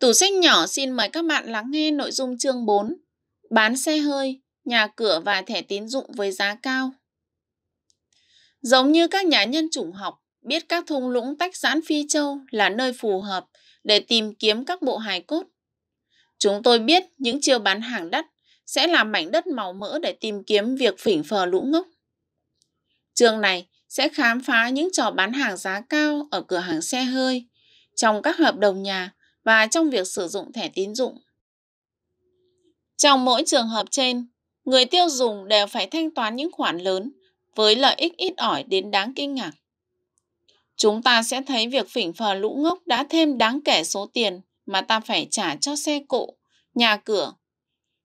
Tủ sách nhỏ xin mời các bạn lắng nghe nội dung chương 4 Bán xe hơi, nhà cửa và thẻ tín dụng với giá cao Giống như các nhà nhân chủng học, biết các thung lũng tách giãn Phi Châu là nơi phù hợp để tìm kiếm các bộ hài cốt. Chúng tôi biết những chiêu bán hàng đất sẽ là mảnh đất màu mỡ để tìm kiếm việc phỉnh phờ lũ ngốc. chương này sẽ khám phá những trò bán hàng giá cao ở cửa hàng xe hơi, trong các hợp đồng nhà và trong việc sử dụng thẻ tín dụng. Trong mỗi trường hợp trên, người tiêu dùng đều phải thanh toán những khoản lớn với lợi ích ít ỏi đến đáng kinh ngạc. Chúng ta sẽ thấy việc phỉnh phờ lũ ngốc đã thêm đáng kể số tiền mà ta phải trả cho xe cộ, nhà cửa,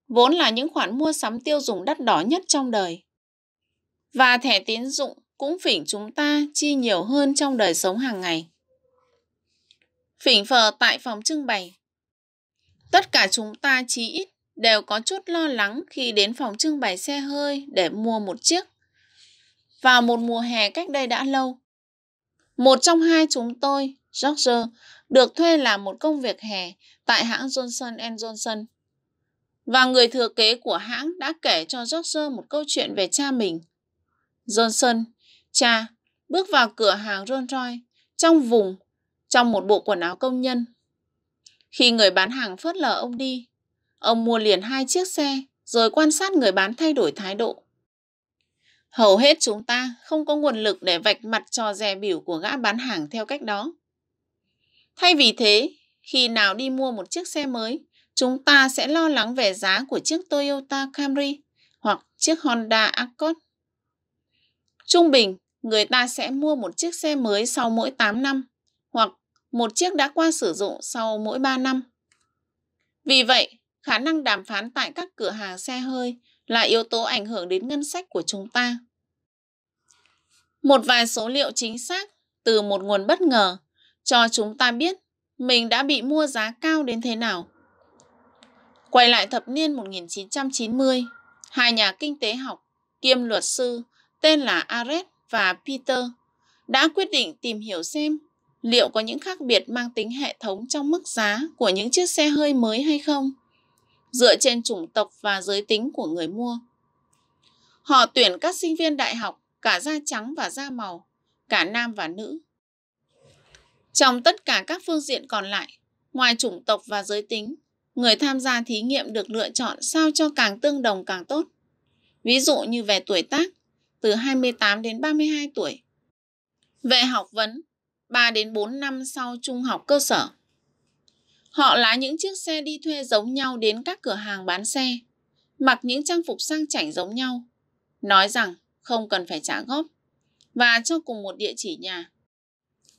vốn là những khoản mua sắm tiêu dùng đắt đỏ nhất trong đời. Và thẻ tín dụng cũng phỉnh chúng ta chi nhiều hơn trong đời sống hàng ngày phỉnh phờ tại phòng trưng bày. Tất cả chúng ta chỉ ít đều có chút lo lắng khi đến phòng trưng bày xe hơi để mua một chiếc. Vào một mùa hè cách đây đã lâu, một trong hai chúng tôi, George, được thuê làm một công việc hè tại hãng Johnson Johnson. Và người thừa kế của hãng đã kể cho George một câu chuyện về cha mình. Johnson, cha, bước vào cửa hàng Rolls Royce trong vùng trong một bộ quần áo công nhân. Khi người bán hàng phớt lờ ông đi, ông mua liền hai chiếc xe rồi quan sát người bán thay đổi thái độ. Hầu hết chúng ta không có nguồn lực để vạch mặt cho dè biểu của gã bán hàng theo cách đó. Thay vì thế, khi nào đi mua một chiếc xe mới, chúng ta sẽ lo lắng về giá của chiếc Toyota Camry hoặc chiếc Honda Accord. Trung bình, người ta sẽ mua một chiếc xe mới sau mỗi 8 năm một chiếc đã qua sử dụng sau mỗi 3 năm. Vì vậy, khả năng đàm phán tại các cửa hàng xe hơi là yếu tố ảnh hưởng đến ngân sách của chúng ta. Một vài số liệu chính xác từ một nguồn bất ngờ cho chúng ta biết mình đã bị mua giá cao đến thế nào. Quay lại thập niên 1990, hai nhà kinh tế học kiêm luật sư tên là Aret và Peter đã quyết định tìm hiểu xem liệu có những khác biệt mang tính hệ thống trong mức giá của những chiếc xe hơi mới hay không, dựa trên chủng tộc và giới tính của người mua. Họ tuyển các sinh viên đại học cả da trắng và da màu, cả nam và nữ. Trong tất cả các phương diện còn lại, ngoài chủng tộc và giới tính, người tham gia thí nghiệm được lựa chọn sao cho càng tương đồng càng tốt. Ví dụ như về tuổi tác, từ 28 đến 32 tuổi. Về học vấn, 3 đến 4 năm sau trung học cơ sở. Họ lái những chiếc xe đi thuê giống nhau đến các cửa hàng bán xe, mặc những trang phục sang chảnh giống nhau, nói rằng không cần phải trả góp và cho cùng một địa chỉ nhà.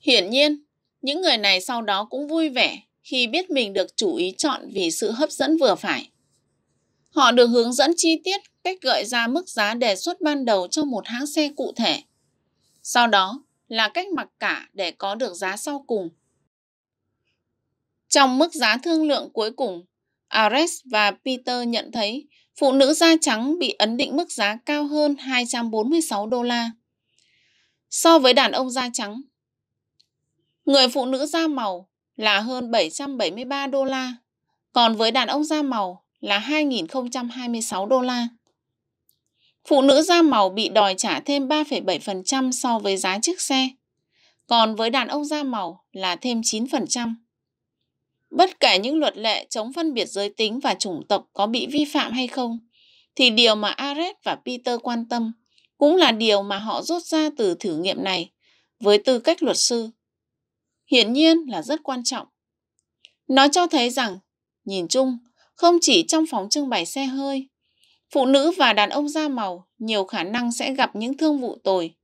Hiển nhiên, những người này sau đó cũng vui vẻ khi biết mình được chủ ý chọn vì sự hấp dẫn vừa phải. Họ được hướng dẫn chi tiết cách gợi ra mức giá đề xuất ban đầu cho một hãng xe cụ thể. Sau đó, là cách mặc cả để có được giá sau cùng. Trong mức giá thương lượng cuối cùng, Ares và Peter nhận thấy phụ nữ da trắng bị ấn định mức giá cao hơn 246 đô la so với đàn ông da trắng. Người phụ nữ da màu là hơn 773 đô la, còn với đàn ông da màu là 2.026 đô la. Phụ nữ da màu bị đòi trả thêm 3,7% so với giá chiếc xe, còn với đàn ông da màu là thêm 9%. Bất kể những luật lệ chống phân biệt giới tính và chủng tộc có bị vi phạm hay không, thì điều mà Aret và Peter quan tâm cũng là điều mà họ rút ra từ thử nghiệm này với tư cách luật sư. Hiển nhiên là rất quan trọng. Nó cho thấy rằng, nhìn chung, không chỉ trong phòng trưng bày xe hơi phụ nữ và đàn ông da màu nhiều khả năng sẽ gặp những thương vụ tồi.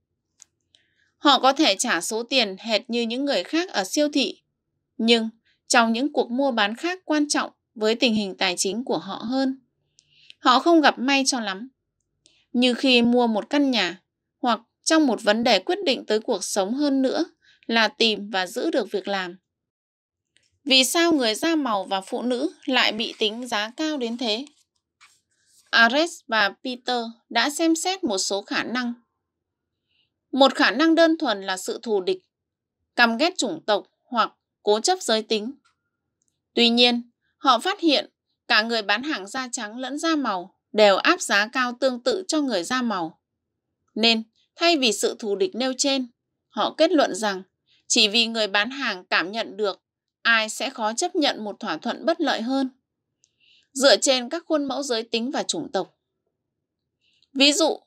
Họ có thể trả số tiền hệt như những người khác ở siêu thị, nhưng trong những cuộc mua bán khác quan trọng với tình hình tài chính của họ hơn. Họ không gặp may cho lắm. Như khi mua một căn nhà hoặc trong một vấn đề quyết định tới cuộc sống hơn nữa là tìm và giữ được việc làm. Vì sao người da màu và phụ nữ lại bị tính giá cao đến thế? Ares và Peter đã xem xét một số khả năng. Một khả năng đơn thuần là sự thù địch, căm ghét chủng tộc hoặc cố chấp giới tính. Tuy nhiên, họ phát hiện cả người bán hàng da trắng lẫn da màu đều áp giá cao tương tự cho người da màu. Nên, thay vì sự thù địch nêu trên, họ kết luận rằng chỉ vì người bán hàng cảm nhận được ai sẽ khó chấp nhận một thỏa thuận bất lợi hơn dựa trên các khuôn mẫu giới tính và chủng tộc. Ví dụ,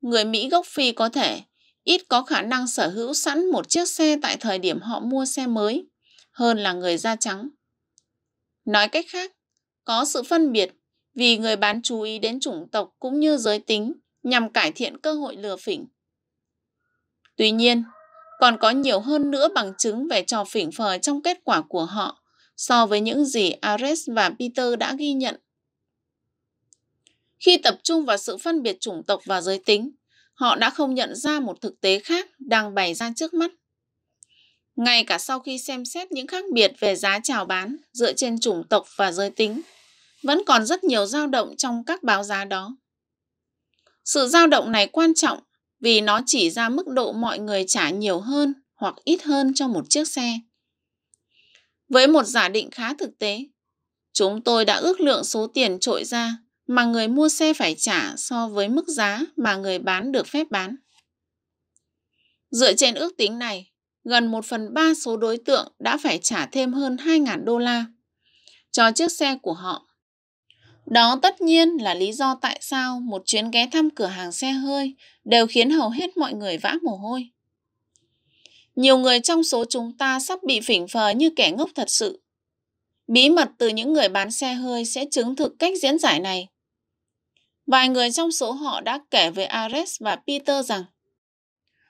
người Mỹ gốc Phi có thể ít có khả năng sở hữu sẵn một chiếc xe tại thời điểm họ mua xe mới hơn là người da trắng. Nói cách khác, có sự phân biệt vì người bán chú ý đến chủng tộc cũng như giới tính nhằm cải thiện cơ hội lừa phỉnh. Tuy nhiên, còn có nhiều hơn nữa bằng chứng về trò phỉnh phờ trong kết quả của họ so với những gì Ares và Peter đã ghi nhận. Khi tập trung vào sự phân biệt chủng tộc và giới tính, họ đã không nhận ra một thực tế khác đang bày ra trước mắt. Ngay cả sau khi xem xét những khác biệt về giá chào bán dựa trên chủng tộc và giới tính, vẫn còn rất nhiều dao động trong các báo giá đó. Sự dao động này quan trọng vì nó chỉ ra mức độ mọi người trả nhiều hơn hoặc ít hơn cho một chiếc xe. Với một giả định khá thực tế, chúng tôi đã ước lượng số tiền trội ra mà người mua xe phải trả so với mức giá mà người bán được phép bán. Dựa trên ước tính này, gần 1 phần 3 số đối tượng đã phải trả thêm hơn 2.000 đô la cho chiếc xe của họ. Đó tất nhiên là lý do tại sao một chuyến ghé thăm cửa hàng xe hơi đều khiến hầu hết mọi người vã mồ hôi. Nhiều người trong số chúng ta sắp bị phỉnh phờ như kẻ ngốc thật sự. Bí mật từ những người bán xe hơi sẽ chứng thực cách diễn giải này. Vài người trong số họ đã kể với Ares và Peter rằng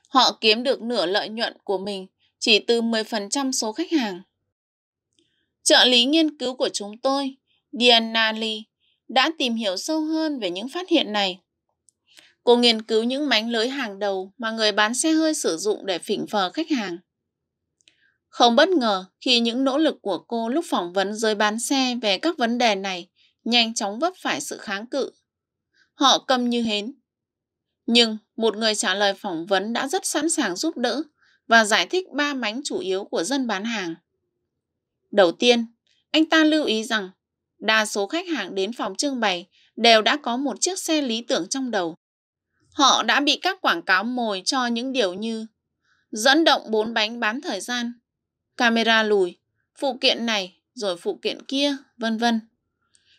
họ kiếm được nửa lợi nhuận của mình chỉ từ 10% số khách hàng. Trợ lý nghiên cứu của chúng tôi, Diana Lee, đã tìm hiểu sâu hơn về những phát hiện này. Cô nghiên cứu những mánh lưới hàng đầu mà người bán xe hơi sử dụng để phỉnh phờ khách hàng. Không bất ngờ khi những nỗ lực của cô lúc phỏng vấn giới bán xe về các vấn đề này nhanh chóng vấp phải sự kháng cự. Họ câm như hến. Nhưng một người trả lời phỏng vấn đã rất sẵn sàng giúp đỡ và giải thích ba mánh chủ yếu của dân bán hàng. Đầu tiên, anh ta lưu ý rằng đa số khách hàng đến phòng trưng bày đều đã có một chiếc xe lý tưởng trong đầu. Họ đã bị các quảng cáo mồi cho những điều như dẫn động bốn bánh bán thời gian, camera lùi, phụ kiện này rồi phụ kiện kia, vân vân.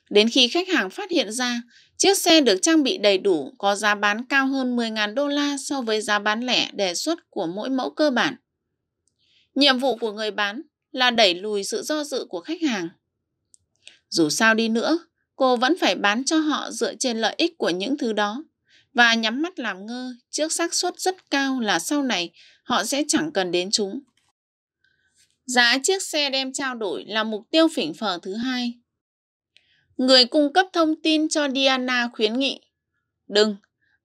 Đến khi khách hàng phát hiện ra chiếc xe được trang bị đầy đủ có giá bán cao hơn 10.000 đô la so với giá bán lẻ đề xuất của mỗi mẫu cơ bản. Nhiệm vụ của người bán là đẩy lùi sự do dự của khách hàng. Dù sao đi nữa, cô vẫn phải bán cho họ dựa trên lợi ích của những thứ đó và nhắm mắt làm ngơ trước xác suất rất cao là sau này họ sẽ chẳng cần đến chúng. Giá chiếc xe đem trao đổi là mục tiêu phỉnh phở thứ hai. Người cung cấp thông tin cho Diana khuyến nghị. Đừng,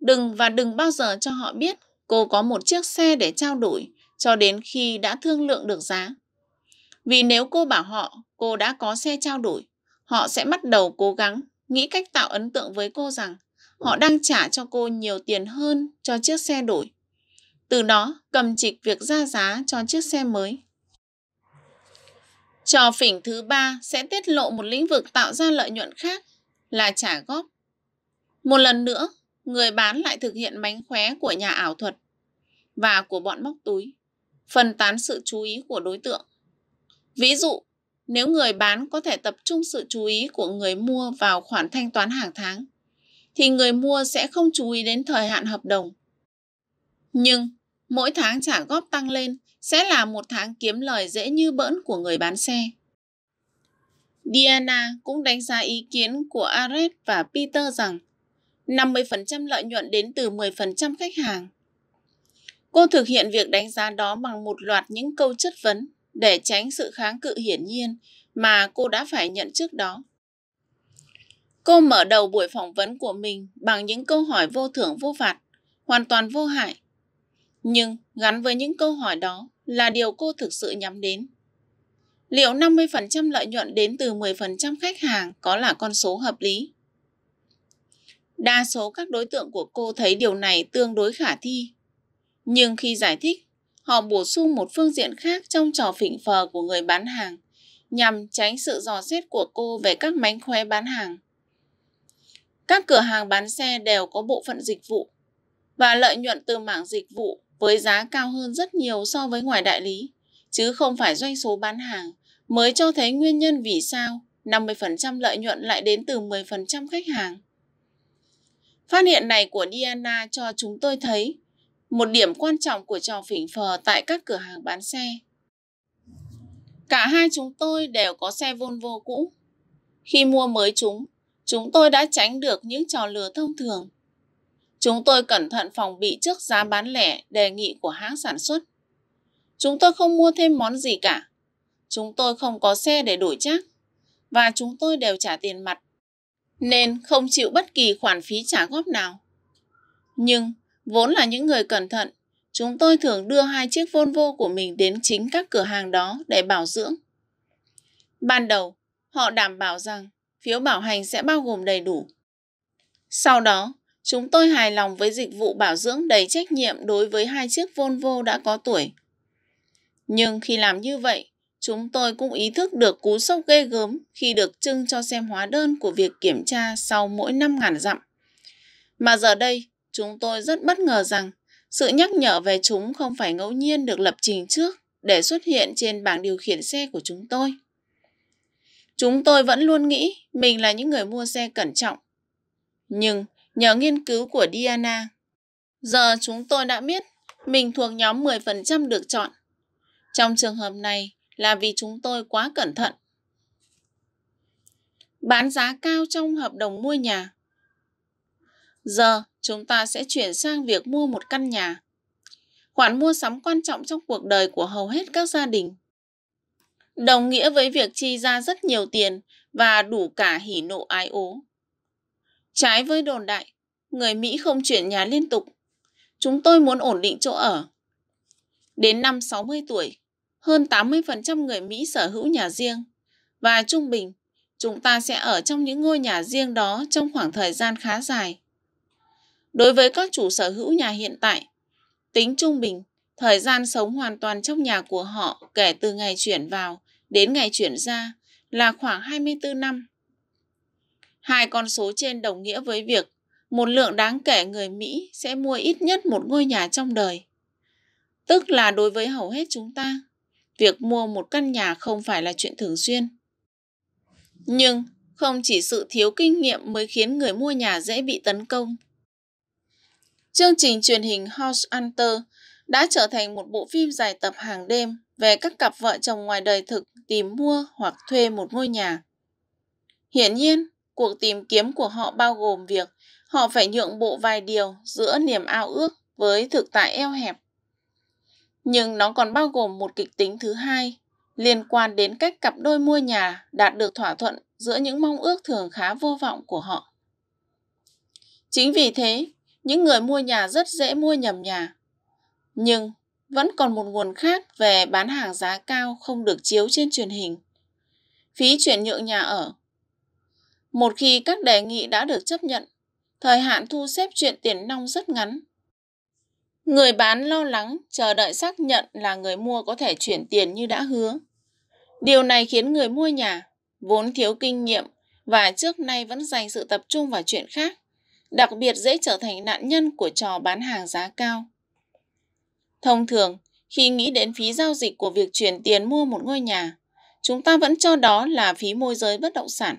đừng và đừng bao giờ cho họ biết cô có một chiếc xe để trao đổi cho đến khi đã thương lượng được giá. Vì nếu cô bảo họ cô đã có xe trao đổi, họ sẽ bắt đầu cố gắng nghĩ cách tạo ấn tượng với cô rằng Họ đang trả cho cô nhiều tiền hơn cho chiếc xe đổi. Từ đó cầm trịch việc ra giá cho chiếc xe mới. Trò phỉnh thứ ba sẽ tiết lộ một lĩnh vực tạo ra lợi nhuận khác là trả góp. Một lần nữa, người bán lại thực hiện mánh khóe của nhà ảo thuật và của bọn móc túi, phần tán sự chú ý của đối tượng. Ví dụ, nếu người bán có thể tập trung sự chú ý của người mua vào khoản thanh toán hàng tháng, thì người mua sẽ không chú ý đến thời hạn hợp đồng. Nhưng mỗi tháng trả góp tăng lên sẽ là một tháng kiếm lời dễ như bỡn của người bán xe. Diana cũng đánh giá ý kiến của Ares và Peter rằng 50% lợi nhuận đến từ 10% khách hàng. Cô thực hiện việc đánh giá đó bằng một loạt những câu chất vấn để tránh sự kháng cự hiển nhiên mà cô đã phải nhận trước đó. Cô mở đầu buổi phỏng vấn của mình bằng những câu hỏi vô thưởng vô phạt, hoàn toàn vô hại. Nhưng gắn với những câu hỏi đó là điều cô thực sự nhắm đến. Liệu 50% lợi nhuận đến từ 10% khách hàng có là con số hợp lý? Đa số các đối tượng của cô thấy điều này tương đối khả thi. Nhưng khi giải thích, họ bổ sung một phương diện khác trong trò phỉnh phờ của người bán hàng nhằm tránh sự dò xét của cô về các mánh khóe bán hàng. Các cửa hàng bán xe đều có bộ phận dịch vụ và lợi nhuận từ mảng dịch vụ với giá cao hơn rất nhiều so với ngoài đại lý, chứ không phải doanh số bán hàng mới cho thấy nguyên nhân vì sao 50% lợi nhuận lại đến từ 10% khách hàng. Phát hiện này của Diana cho chúng tôi thấy một điểm quan trọng của trò phỉnh phờ tại các cửa hàng bán xe. Cả hai chúng tôi đều có xe Volvo cũ. Khi mua mới chúng, chúng tôi đã tránh được những trò lừa thông thường. Chúng tôi cẩn thận phòng bị trước giá bán lẻ đề nghị của hãng sản xuất. Chúng tôi không mua thêm món gì cả. Chúng tôi không có xe để đổi chắc và chúng tôi đều trả tiền mặt nên không chịu bất kỳ khoản phí trả góp nào. Nhưng vốn là những người cẩn thận, chúng tôi thường đưa hai chiếc Volvo của mình đến chính các cửa hàng đó để bảo dưỡng. Ban đầu, họ đảm bảo rằng phiếu bảo hành sẽ bao gồm đầy đủ. Sau đó, chúng tôi hài lòng với dịch vụ bảo dưỡng đầy trách nhiệm đối với hai chiếc Volvo đã có tuổi. Nhưng khi làm như vậy, chúng tôi cũng ý thức được cú sốc ghê gớm khi được trưng cho xem hóa đơn của việc kiểm tra sau mỗi 5.000 dặm. Mà giờ đây, chúng tôi rất bất ngờ rằng sự nhắc nhở về chúng không phải ngẫu nhiên được lập trình trước để xuất hiện trên bảng điều khiển xe của chúng tôi. Chúng tôi vẫn luôn nghĩ mình là những người mua xe cẩn trọng. Nhưng nhờ nghiên cứu của Diana, giờ chúng tôi đã biết mình thuộc nhóm 10% được chọn. Trong trường hợp này là vì chúng tôi quá cẩn thận. Bán giá cao trong hợp đồng mua nhà. Giờ chúng ta sẽ chuyển sang việc mua một căn nhà. Khoản mua sắm quan trọng trong cuộc đời của hầu hết các gia đình đồng nghĩa với việc chi ra rất nhiều tiền và đủ cả hỉ nộ ái ố. Trái với đồn đại, người Mỹ không chuyển nhà liên tục. Chúng tôi muốn ổn định chỗ ở. Đến năm 60 tuổi, hơn 80% người Mỹ sở hữu nhà riêng và trung bình, chúng ta sẽ ở trong những ngôi nhà riêng đó trong khoảng thời gian khá dài. Đối với các chủ sở hữu nhà hiện tại, tính trung bình, thời gian sống hoàn toàn trong nhà của họ kể từ ngày chuyển vào đến ngày chuyển ra là khoảng 24 năm. Hai con số trên đồng nghĩa với việc một lượng đáng kể người Mỹ sẽ mua ít nhất một ngôi nhà trong đời. Tức là đối với hầu hết chúng ta, việc mua một căn nhà không phải là chuyện thường xuyên. Nhưng không chỉ sự thiếu kinh nghiệm mới khiến người mua nhà dễ bị tấn công. Chương trình truyền hình House Hunter đã trở thành một bộ phim dài tập hàng đêm về các cặp vợ chồng ngoài đời thực tìm mua hoặc thuê một ngôi nhà. Hiển nhiên, cuộc tìm kiếm của họ bao gồm việc họ phải nhượng bộ vài điều giữa niềm ao ước với thực tại eo hẹp. Nhưng nó còn bao gồm một kịch tính thứ hai liên quan đến cách cặp đôi mua nhà đạt được thỏa thuận giữa những mong ước thường khá vô vọng của họ. Chính vì thế, những người mua nhà rất dễ mua nhầm nhà. Nhưng vẫn còn một nguồn khác về bán hàng giá cao không được chiếu trên truyền hình. Phí chuyển nhượng nhà ở Một khi các đề nghị đã được chấp nhận, thời hạn thu xếp chuyện tiền nong rất ngắn. Người bán lo lắng chờ đợi xác nhận là người mua có thể chuyển tiền như đã hứa. Điều này khiến người mua nhà, vốn thiếu kinh nghiệm và trước nay vẫn dành sự tập trung vào chuyện khác, đặc biệt dễ trở thành nạn nhân của trò bán hàng giá cao. Thông thường, khi nghĩ đến phí giao dịch của việc chuyển tiền mua một ngôi nhà, chúng ta vẫn cho đó là phí môi giới bất động sản.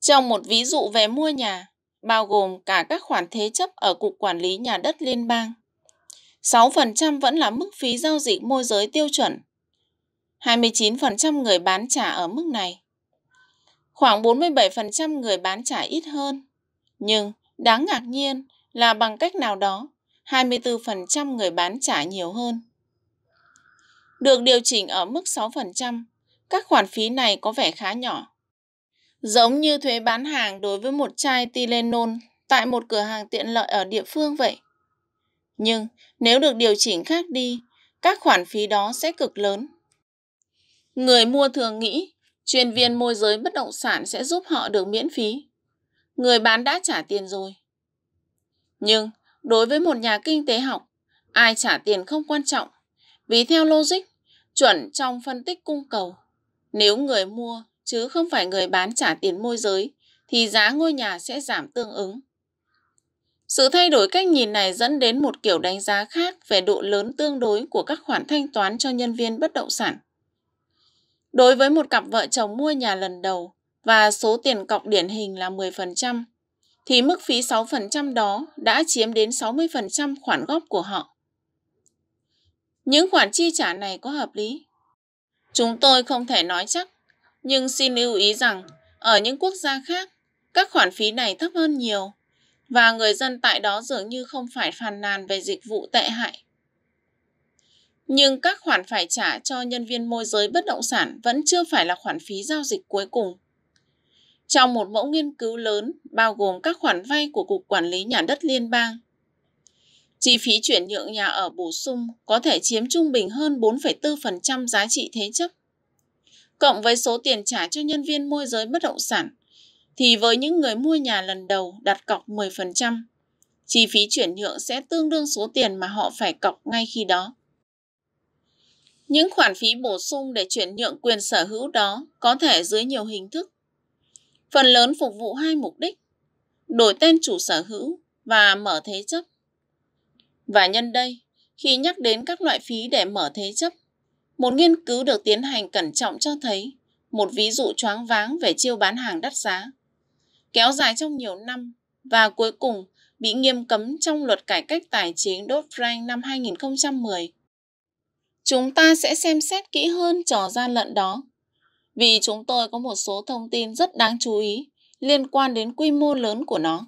Trong một ví dụ về mua nhà, bao gồm cả các khoản thế chấp ở Cục Quản lý Nhà đất Liên bang, 6% vẫn là mức phí giao dịch môi giới tiêu chuẩn. 29% người bán trả ở mức này. Khoảng 47% người bán trả ít hơn. Nhưng, đáng ngạc nhiên là bằng cách nào đó, 24% người bán trả nhiều hơn. Được điều chỉnh ở mức 6%, các khoản phí này có vẻ khá nhỏ. Giống như thuế bán hàng đối với một chai Tylenol tại một cửa hàng tiện lợi ở địa phương vậy. Nhưng nếu được điều chỉnh khác đi, các khoản phí đó sẽ cực lớn. Người mua thường nghĩ chuyên viên môi giới bất động sản sẽ giúp họ được miễn phí. Người bán đã trả tiền rồi. Nhưng Đối với một nhà kinh tế học, ai trả tiền không quan trọng, vì theo logic, chuẩn trong phân tích cung cầu. Nếu người mua chứ không phải người bán trả tiền môi giới thì giá ngôi nhà sẽ giảm tương ứng. Sự thay đổi cách nhìn này dẫn đến một kiểu đánh giá khác về độ lớn tương đối của các khoản thanh toán cho nhân viên bất động sản. Đối với một cặp vợ chồng mua nhà lần đầu và số tiền cọc điển hình là 10%, thì mức phí 6% đó đã chiếm đến 60% khoản góp của họ. Những khoản chi trả này có hợp lý? Chúng tôi không thể nói chắc, nhưng xin lưu ý rằng ở những quốc gia khác, các khoản phí này thấp hơn nhiều và người dân tại đó dường như không phải phàn nàn về dịch vụ tệ hại. Nhưng các khoản phải trả cho nhân viên môi giới bất động sản vẫn chưa phải là khoản phí giao dịch cuối cùng trong một mẫu nghiên cứu lớn bao gồm các khoản vay của Cục Quản lý Nhà đất Liên bang. Chi phí chuyển nhượng nhà ở bổ sung có thể chiếm trung bình hơn 4,4% giá trị thế chấp. Cộng với số tiền trả cho nhân viên môi giới bất động sản, thì với những người mua nhà lần đầu đặt cọc 10%, chi phí chuyển nhượng sẽ tương đương số tiền mà họ phải cọc ngay khi đó. Những khoản phí bổ sung để chuyển nhượng quyền sở hữu đó có thể dưới nhiều hình thức, phần lớn phục vụ hai mục đích, đổi tên chủ sở hữu và mở thế chấp. Và nhân đây, khi nhắc đến các loại phí để mở thế chấp, một nghiên cứu được tiến hành cẩn trọng cho thấy một ví dụ choáng váng về chiêu bán hàng đắt giá, kéo dài trong nhiều năm và cuối cùng bị nghiêm cấm trong luật cải cách tài chính Dodd-Frank năm 2010. Chúng ta sẽ xem xét kỹ hơn trò gian lận đó vì chúng tôi có một số thông tin rất đáng chú ý liên quan đến quy mô lớn của nó.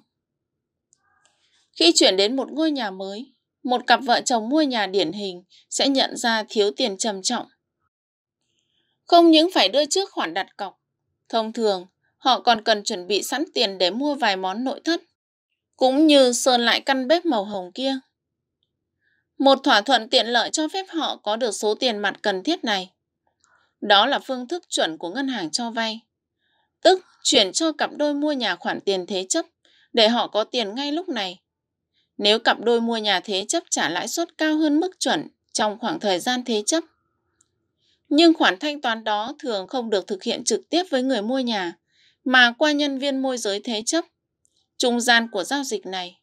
Khi chuyển đến một ngôi nhà mới, một cặp vợ chồng mua nhà điển hình sẽ nhận ra thiếu tiền trầm trọng. Không những phải đưa trước khoản đặt cọc, thông thường họ còn cần chuẩn bị sẵn tiền để mua vài món nội thất, cũng như sơn lại căn bếp màu hồng kia. Một thỏa thuận tiện lợi cho phép họ có được số tiền mặt cần thiết này. Đó là phương thức chuẩn của ngân hàng cho vay. Tức chuyển cho cặp đôi mua nhà khoản tiền thế chấp để họ có tiền ngay lúc này. Nếu cặp đôi mua nhà thế chấp trả lãi suất cao hơn mức chuẩn trong khoảng thời gian thế chấp. Nhưng khoản thanh toán đó thường không được thực hiện trực tiếp với người mua nhà, mà qua nhân viên môi giới thế chấp, trung gian của giao dịch này.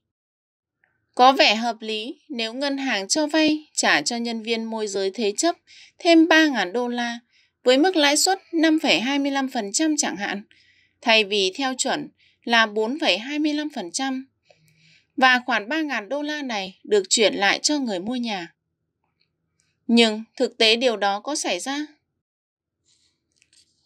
Có vẻ hợp lý nếu ngân hàng cho vay trả cho nhân viên môi giới thế chấp thêm 3.000 đô la với mức lãi suất 5,25% chẳng hạn, thay vì theo chuẩn là 4,25%. Và khoản 3.000 đô la này được chuyển lại cho người mua nhà. Nhưng thực tế điều đó có xảy ra?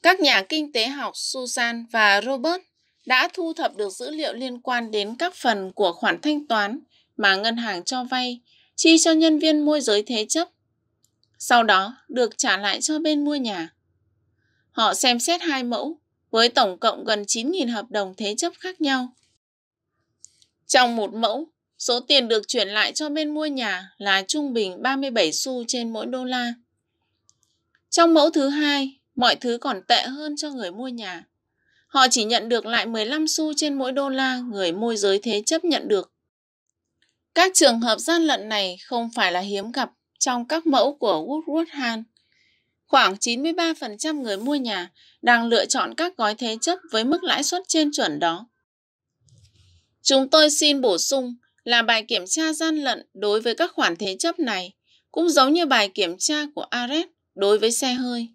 Các nhà kinh tế học Susan và Robert đã thu thập được dữ liệu liên quan đến các phần của khoản thanh toán mà ngân hàng cho vay chi cho nhân viên môi giới thế chấp sau đó được trả lại cho bên mua nhà. Họ xem xét hai mẫu với tổng cộng gần 9.000 hợp đồng thế chấp khác nhau. Trong một mẫu, số tiền được chuyển lại cho bên mua nhà là trung bình 37 xu trên mỗi đô la. Trong mẫu thứ hai, mọi thứ còn tệ hơn cho người mua nhà. Họ chỉ nhận được lại 15 xu trên mỗi đô la người môi giới thế chấp nhận được. Các trường hợp gian lận này không phải là hiếm gặp trong các mẫu của Woodward Han. Khoảng 93% người mua nhà đang lựa chọn các gói thế chấp với mức lãi suất trên chuẩn đó. Chúng tôi xin bổ sung là bài kiểm tra gian lận đối với các khoản thế chấp này cũng giống như bài kiểm tra của ARES đối với xe hơi.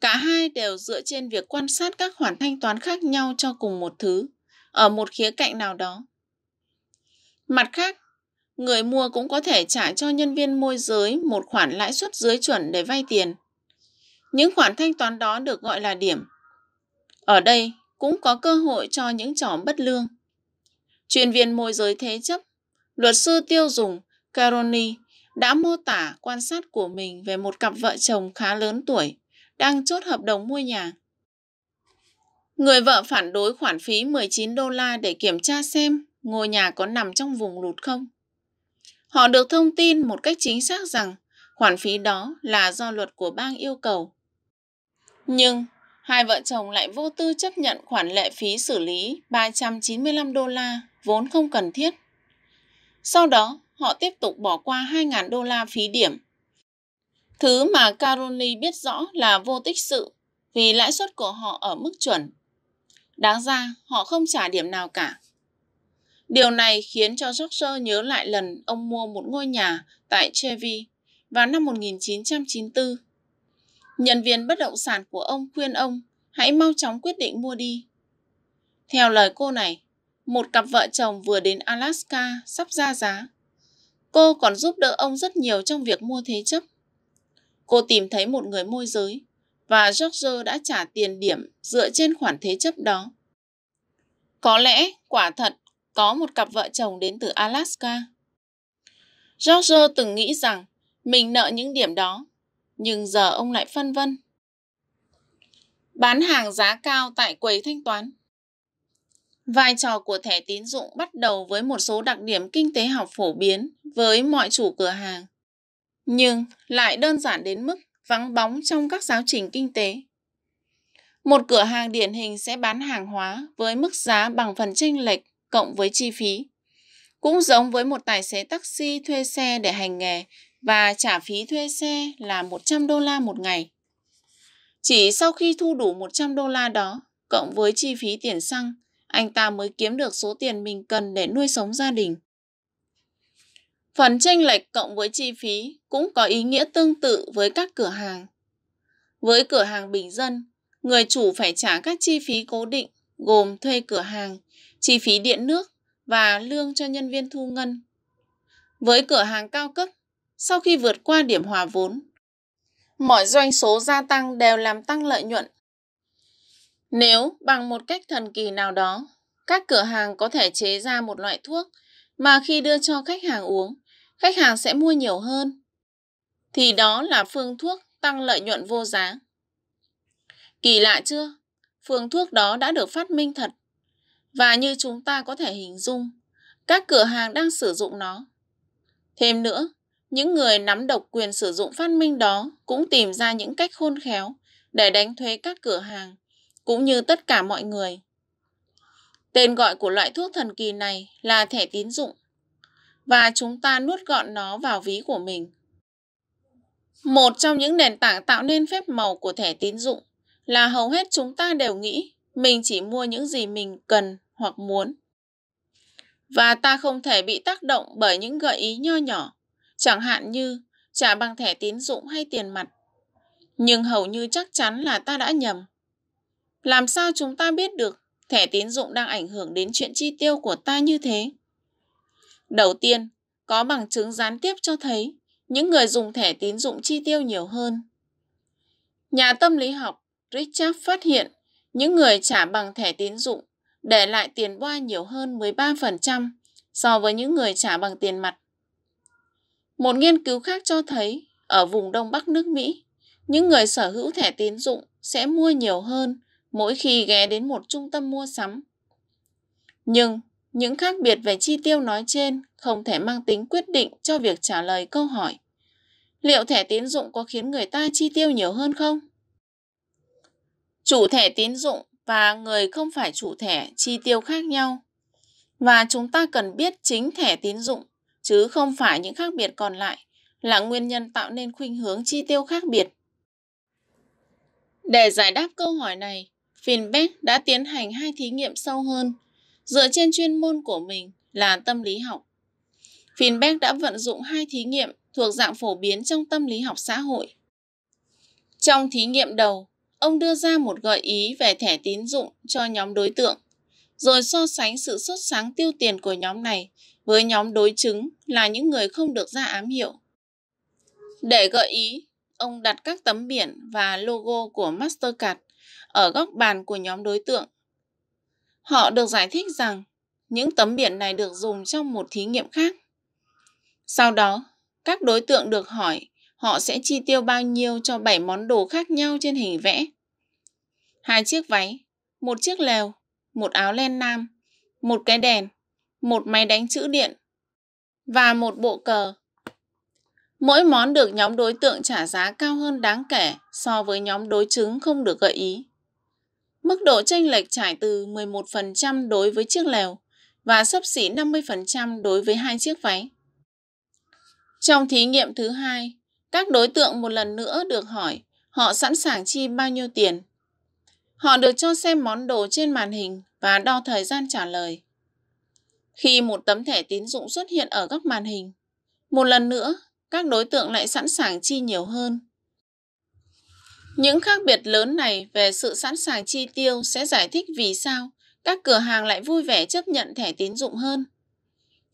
Cả hai đều dựa trên việc quan sát các khoản thanh toán khác nhau cho cùng một thứ, ở một khía cạnh nào đó. Mặt khác, người mua cũng có thể trả cho nhân viên môi giới một khoản lãi suất dưới chuẩn để vay tiền. Những khoản thanh toán đó được gọi là điểm. Ở đây cũng có cơ hội cho những trò bất lương. Chuyên viên môi giới thế chấp, luật sư tiêu dùng Caroni đã mô tả quan sát của mình về một cặp vợ chồng khá lớn tuổi đang chốt hợp đồng mua nhà. Người vợ phản đối khoản phí 19 đô la để kiểm tra xem ngôi nhà có nằm trong vùng lụt không. Họ được thông tin một cách chính xác rằng khoản phí đó là do luật của bang yêu cầu. Nhưng hai vợ chồng lại vô tư chấp nhận khoản lệ phí xử lý 395 đô la vốn không cần thiết. Sau đó, họ tiếp tục bỏ qua 2.000 đô la phí điểm. Thứ mà Caroli biết rõ là vô tích sự vì lãi suất của họ ở mức chuẩn. Đáng ra, họ không trả điểm nào cả. Điều này khiến cho George nhớ lại lần ông mua một ngôi nhà tại Chevy vào năm 1994. Nhân viên bất động sản của ông khuyên ông hãy mau chóng quyết định mua đi. Theo lời cô này, một cặp vợ chồng vừa đến Alaska sắp ra giá. Cô còn giúp đỡ ông rất nhiều trong việc mua thế chấp. Cô tìm thấy một người môi giới và George đã trả tiền điểm dựa trên khoản thế chấp đó. Có lẽ, quả thật có một cặp vợ chồng đến từ Alaska. George từng nghĩ rằng mình nợ những điểm đó, nhưng giờ ông lại phân vân. Bán hàng giá cao tại quầy thanh toán Vai trò của thẻ tín dụng bắt đầu với một số đặc điểm kinh tế học phổ biến với mọi chủ cửa hàng, nhưng lại đơn giản đến mức vắng bóng trong các giáo trình kinh tế. Một cửa hàng điển hình sẽ bán hàng hóa với mức giá bằng phần chênh lệch cộng với chi phí. Cũng giống với một tài xế taxi thuê xe để hành nghề và trả phí thuê xe là 100 đô la một ngày. Chỉ sau khi thu đủ 100 đô la đó, cộng với chi phí tiền xăng, anh ta mới kiếm được số tiền mình cần để nuôi sống gia đình. Phần tranh lệch cộng với chi phí cũng có ý nghĩa tương tự với các cửa hàng. Với cửa hàng bình dân, người chủ phải trả các chi phí cố định gồm thuê cửa hàng, chi phí điện nước và lương cho nhân viên thu ngân. Với cửa hàng cao cấp, sau khi vượt qua điểm hòa vốn, mọi doanh số gia tăng đều làm tăng lợi nhuận. Nếu bằng một cách thần kỳ nào đó, các cửa hàng có thể chế ra một loại thuốc mà khi đưa cho khách hàng uống, khách hàng sẽ mua nhiều hơn, thì đó là phương thuốc tăng lợi nhuận vô giá. Kỳ lạ chưa? Phương thuốc đó đã được phát minh thật và như chúng ta có thể hình dung, các cửa hàng đang sử dụng nó. Thêm nữa, những người nắm độc quyền sử dụng phát minh đó cũng tìm ra những cách khôn khéo để đánh thuế các cửa hàng, cũng như tất cả mọi người. Tên gọi của loại thuốc thần kỳ này là thẻ tín dụng, và chúng ta nuốt gọn nó vào ví của mình. Một trong những nền tảng tạo nên phép màu của thẻ tín dụng là hầu hết chúng ta đều nghĩ mình chỉ mua những gì mình cần hoặc muốn. Và ta không thể bị tác động bởi những gợi ý nho nhỏ, chẳng hạn như trả bằng thẻ tín dụng hay tiền mặt. Nhưng hầu như chắc chắn là ta đã nhầm. Làm sao chúng ta biết được thẻ tín dụng đang ảnh hưởng đến chuyện chi tiêu của ta như thế? Đầu tiên, có bằng chứng gián tiếp cho thấy những người dùng thẻ tín dụng chi tiêu nhiều hơn. Nhà tâm lý học Richard phát hiện những người trả bằng thẻ tín dụng để lại tiền boa nhiều hơn 13% so với những người trả bằng tiền mặt. Một nghiên cứu khác cho thấy ở vùng Đông Bắc nước Mỹ, những người sở hữu thẻ tín dụng sẽ mua nhiều hơn mỗi khi ghé đến một trung tâm mua sắm. Nhưng những khác biệt về chi tiêu nói trên không thể mang tính quyết định cho việc trả lời câu hỏi liệu thẻ tín dụng có khiến người ta chi tiêu nhiều hơn không? chủ thẻ tín dụng và người không phải chủ thẻ chi tiêu khác nhau. Và chúng ta cần biết chính thẻ tín dụng, chứ không phải những khác biệt còn lại, là nguyên nhân tạo nên khuynh hướng chi tiêu khác biệt. Để giải đáp câu hỏi này, Finbeck đã tiến hành hai thí nghiệm sâu hơn, dựa trên chuyên môn của mình là tâm lý học. Finbeck đã vận dụng hai thí nghiệm thuộc dạng phổ biến trong tâm lý học xã hội. Trong thí nghiệm đầu, Ông đưa ra một gợi ý về thẻ tín dụng cho nhóm đối tượng, rồi so sánh sự xuất sáng tiêu tiền của nhóm này với nhóm đối chứng là những người không được ra ám hiệu. Để gợi ý, ông đặt các tấm biển và logo của Mastercard ở góc bàn của nhóm đối tượng. Họ được giải thích rằng những tấm biển này được dùng trong một thí nghiệm khác. Sau đó, các đối tượng được hỏi họ sẽ chi tiêu bao nhiêu cho 7 món đồ khác nhau trên hình vẽ. Hai chiếc váy, một chiếc lều, một áo len nam, một cái đèn, một máy đánh chữ điện và một bộ cờ. Mỗi món được nhóm đối tượng trả giá cao hơn đáng kể so với nhóm đối chứng không được gợi ý. Mức độ chênh lệch trải từ 11% đối với chiếc lều và sấp xỉ 50% đối với hai chiếc váy. Trong thí nghiệm thứ hai, các đối tượng một lần nữa được hỏi họ sẵn sàng chi bao nhiêu tiền. Họ được cho xem món đồ trên màn hình và đo thời gian trả lời. Khi một tấm thẻ tín dụng xuất hiện ở góc màn hình, một lần nữa các đối tượng lại sẵn sàng chi nhiều hơn. Những khác biệt lớn này về sự sẵn sàng chi tiêu sẽ giải thích vì sao các cửa hàng lại vui vẻ chấp nhận thẻ tín dụng hơn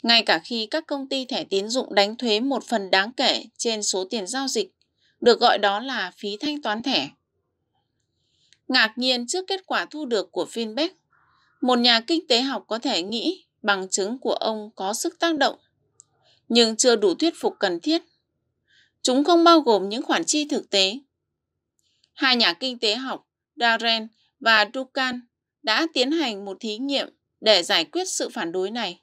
ngay cả khi các công ty thẻ tín dụng đánh thuế một phần đáng kể trên số tiền giao dịch, được gọi đó là phí thanh toán thẻ. Ngạc nhiên trước kết quả thu được của Finbeck, một nhà kinh tế học có thể nghĩ bằng chứng của ông có sức tác động, nhưng chưa đủ thuyết phục cần thiết. Chúng không bao gồm những khoản chi thực tế. Hai nhà kinh tế học Darren và Dukan đã tiến hành một thí nghiệm để giải quyết sự phản đối này.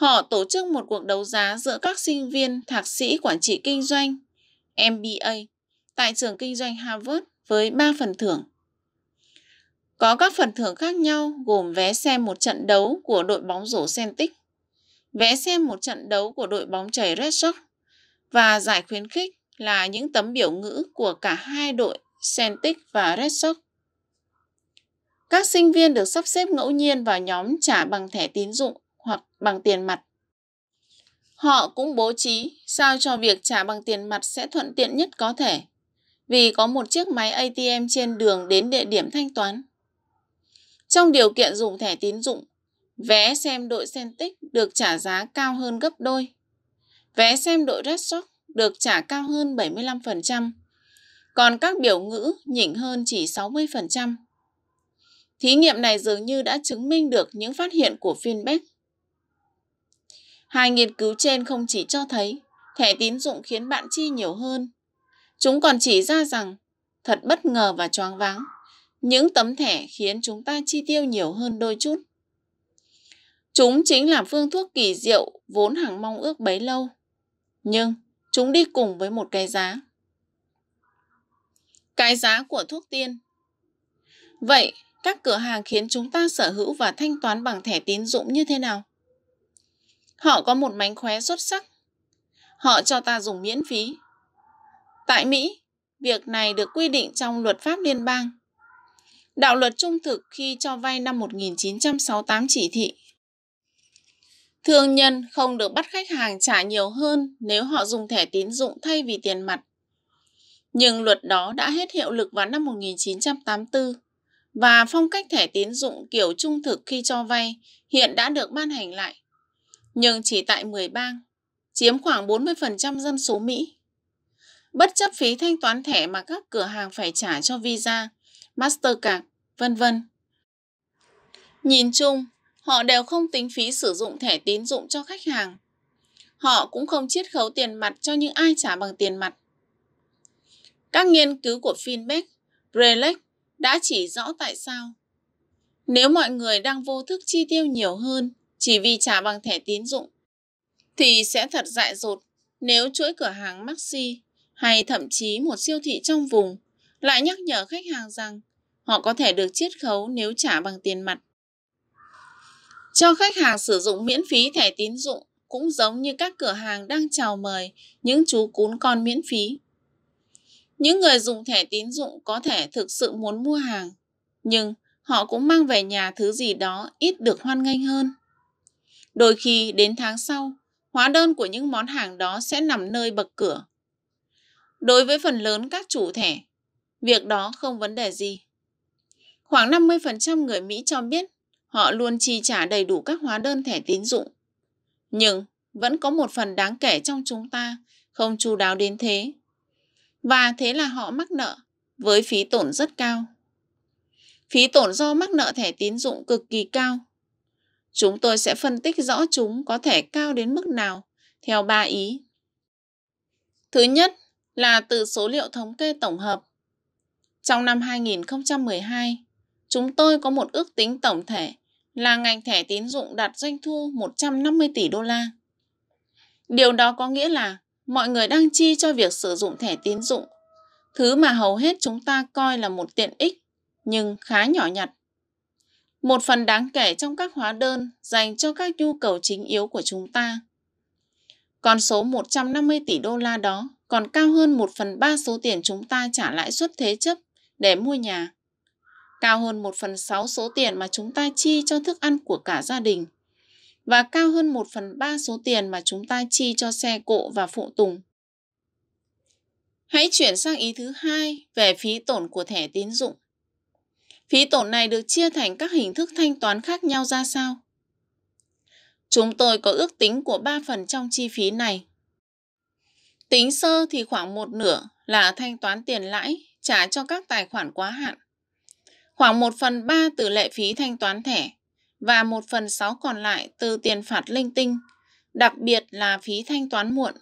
Họ tổ chức một cuộc đấu giá giữa các sinh viên thạc sĩ quản trị kinh doanh MBA tại trường kinh doanh Harvard với 3 phần thưởng. Có các phần thưởng khác nhau gồm vé xem một trận đấu của đội bóng rổ Celtic, vé xem một trận đấu của đội bóng chảy Red Sox và giải khuyến khích là những tấm biểu ngữ của cả hai đội Celtic và Red Sox. Các sinh viên được sắp xếp ngẫu nhiên vào nhóm trả bằng thẻ tín dụng hoặc bằng tiền mặt. Họ cũng bố trí sao cho việc trả bằng tiền mặt sẽ thuận tiện nhất có thể, vì có một chiếc máy ATM trên đường đến địa điểm thanh toán. Trong điều kiện dùng thẻ tín dụng, vé xem đội Celtic được trả giá cao hơn gấp đôi. Vé xem đội Red Sox được trả cao hơn 75%, còn các biểu ngữ nhỉnh hơn chỉ 60%. Thí nghiệm này dường như đã chứng minh được những phát hiện của Finbeck Hai nghiên cứu trên không chỉ cho thấy thẻ tín dụng khiến bạn chi nhiều hơn. Chúng còn chỉ ra rằng thật bất ngờ và choáng váng. Những tấm thẻ khiến chúng ta chi tiêu nhiều hơn đôi chút. Chúng chính là phương thuốc kỳ diệu vốn hàng mong ước bấy lâu. Nhưng chúng đi cùng với một cái giá. Cái giá của thuốc tiên. Vậy, các cửa hàng khiến chúng ta sở hữu và thanh toán bằng thẻ tín dụng như thế nào? Họ có một mánh khóe xuất sắc. Họ cho ta dùng miễn phí. Tại Mỹ, việc này được quy định trong luật pháp liên bang. Đạo luật trung thực khi cho vay năm 1968 chỉ thị. Thương nhân không được bắt khách hàng trả nhiều hơn nếu họ dùng thẻ tín dụng thay vì tiền mặt. Nhưng luật đó đã hết hiệu lực vào năm 1984 và phong cách thẻ tín dụng kiểu trung thực khi cho vay hiện đã được ban hành lại nhưng chỉ tại 10 bang, chiếm khoảng 40% dân số Mỹ. Bất chấp phí thanh toán thẻ mà các cửa hàng phải trả cho Visa, Mastercard, vân vân. Nhìn chung, họ đều không tính phí sử dụng thẻ tín dụng cho khách hàng. Họ cũng không chiết khấu tiền mặt cho những ai trả bằng tiền mặt. Các nghiên cứu của Finbeck, Brelec đã chỉ rõ tại sao. Nếu mọi người đang vô thức chi tiêu nhiều hơn, chỉ vì trả bằng thẻ tín dụng, thì sẽ thật dại dột nếu chuỗi cửa hàng Maxi hay thậm chí một siêu thị trong vùng lại nhắc nhở khách hàng rằng họ có thể được chiết khấu nếu trả bằng tiền mặt. Cho khách hàng sử dụng miễn phí thẻ tín dụng cũng giống như các cửa hàng đang chào mời những chú cún con miễn phí. Những người dùng thẻ tín dụng có thể thực sự muốn mua hàng, nhưng họ cũng mang về nhà thứ gì đó ít được hoan nghênh hơn. Đôi khi đến tháng sau, hóa đơn của những món hàng đó sẽ nằm nơi bậc cửa. Đối với phần lớn các chủ thẻ, việc đó không vấn đề gì. Khoảng 50% người Mỹ cho biết họ luôn chi trả đầy đủ các hóa đơn thẻ tín dụng. Nhưng vẫn có một phần đáng kể trong chúng ta không chu đáo đến thế. Và thế là họ mắc nợ với phí tổn rất cao. Phí tổn do mắc nợ thẻ tín dụng cực kỳ cao Chúng tôi sẽ phân tích rõ chúng có thể cao đến mức nào, theo ba ý. Thứ nhất là từ số liệu thống kê tổng hợp. Trong năm 2012, chúng tôi có một ước tính tổng thể là ngành thẻ tín dụng đạt doanh thu 150 tỷ đô la. Điều đó có nghĩa là mọi người đang chi cho việc sử dụng thẻ tín dụng, thứ mà hầu hết chúng ta coi là một tiện ích nhưng khá nhỏ nhặt một phần đáng kể trong các hóa đơn dành cho các nhu cầu chính yếu của chúng ta. Con số 150 tỷ đô la đó còn cao hơn 1 phần 3 số tiền chúng ta trả lãi suất thế chấp để mua nhà, cao hơn 1 phần 6 số tiền mà chúng ta chi cho thức ăn của cả gia đình và cao hơn 1 phần 3 số tiền mà chúng ta chi cho xe cộ và phụ tùng. Hãy chuyển sang ý thứ hai về phí tổn của thẻ tín dụng. Phí tổn này được chia thành các hình thức thanh toán khác nhau ra sao? Chúng tôi có ước tính của 3 phần trong chi phí này. Tính sơ thì khoảng một nửa là thanh toán tiền lãi trả cho các tài khoản quá hạn. Khoảng 1 phần 3 từ lệ phí thanh toán thẻ và 1 phần 6 còn lại từ tiền phạt linh tinh, đặc biệt là phí thanh toán muộn.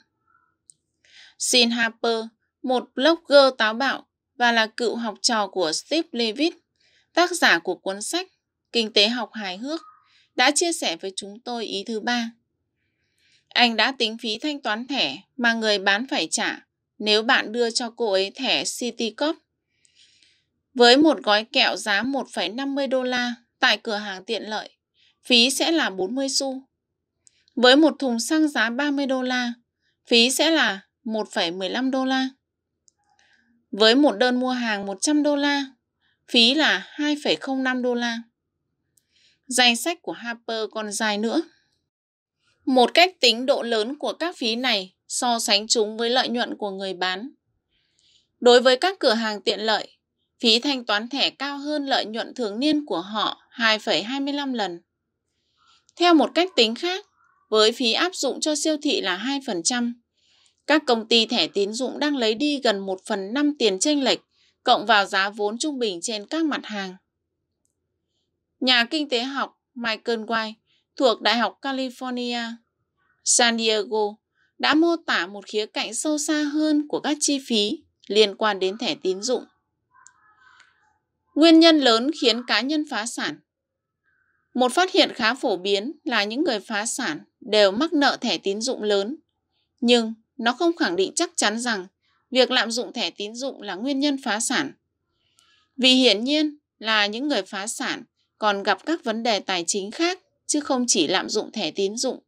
Sin Harper, một blogger táo bạo và là cựu học trò của Steve Levitt, tác giả của cuốn sách Kinh tế học hài hước, đã chia sẻ với chúng tôi ý thứ ba. Anh đã tính phí thanh toán thẻ mà người bán phải trả nếu bạn đưa cho cô ấy thẻ Citicorp. Với một gói kẹo giá 1,50 đô la tại cửa hàng tiện lợi, phí sẽ là 40 xu. Với một thùng xăng giá 30 đô la, phí sẽ là 1,15 đô la. Với một đơn mua hàng 100 đô la phí là 2,05 đô la. Danh sách của Harper còn dài nữa. Một cách tính độ lớn của các phí này so sánh chúng với lợi nhuận của người bán. Đối với các cửa hàng tiện lợi, phí thanh toán thẻ cao hơn lợi nhuận thường niên của họ 2,25 lần. Theo một cách tính khác, với phí áp dụng cho siêu thị là 2%, các công ty thẻ tín dụng đang lấy đi gần 1 phần 5 tiền tranh lệch cộng vào giá vốn trung bình trên các mặt hàng. Nhà kinh tế học Michael White thuộc Đại học California, San Diego đã mô tả một khía cạnh sâu xa hơn của các chi phí liên quan đến thẻ tín dụng. Nguyên nhân lớn khiến cá nhân phá sản Một phát hiện khá phổ biến là những người phá sản đều mắc nợ thẻ tín dụng lớn, nhưng nó không khẳng định chắc chắn rằng việc lạm dụng thẻ tín dụng là nguyên nhân phá sản. Vì hiển nhiên là những người phá sản còn gặp các vấn đề tài chính khác chứ không chỉ lạm dụng thẻ tín dụng,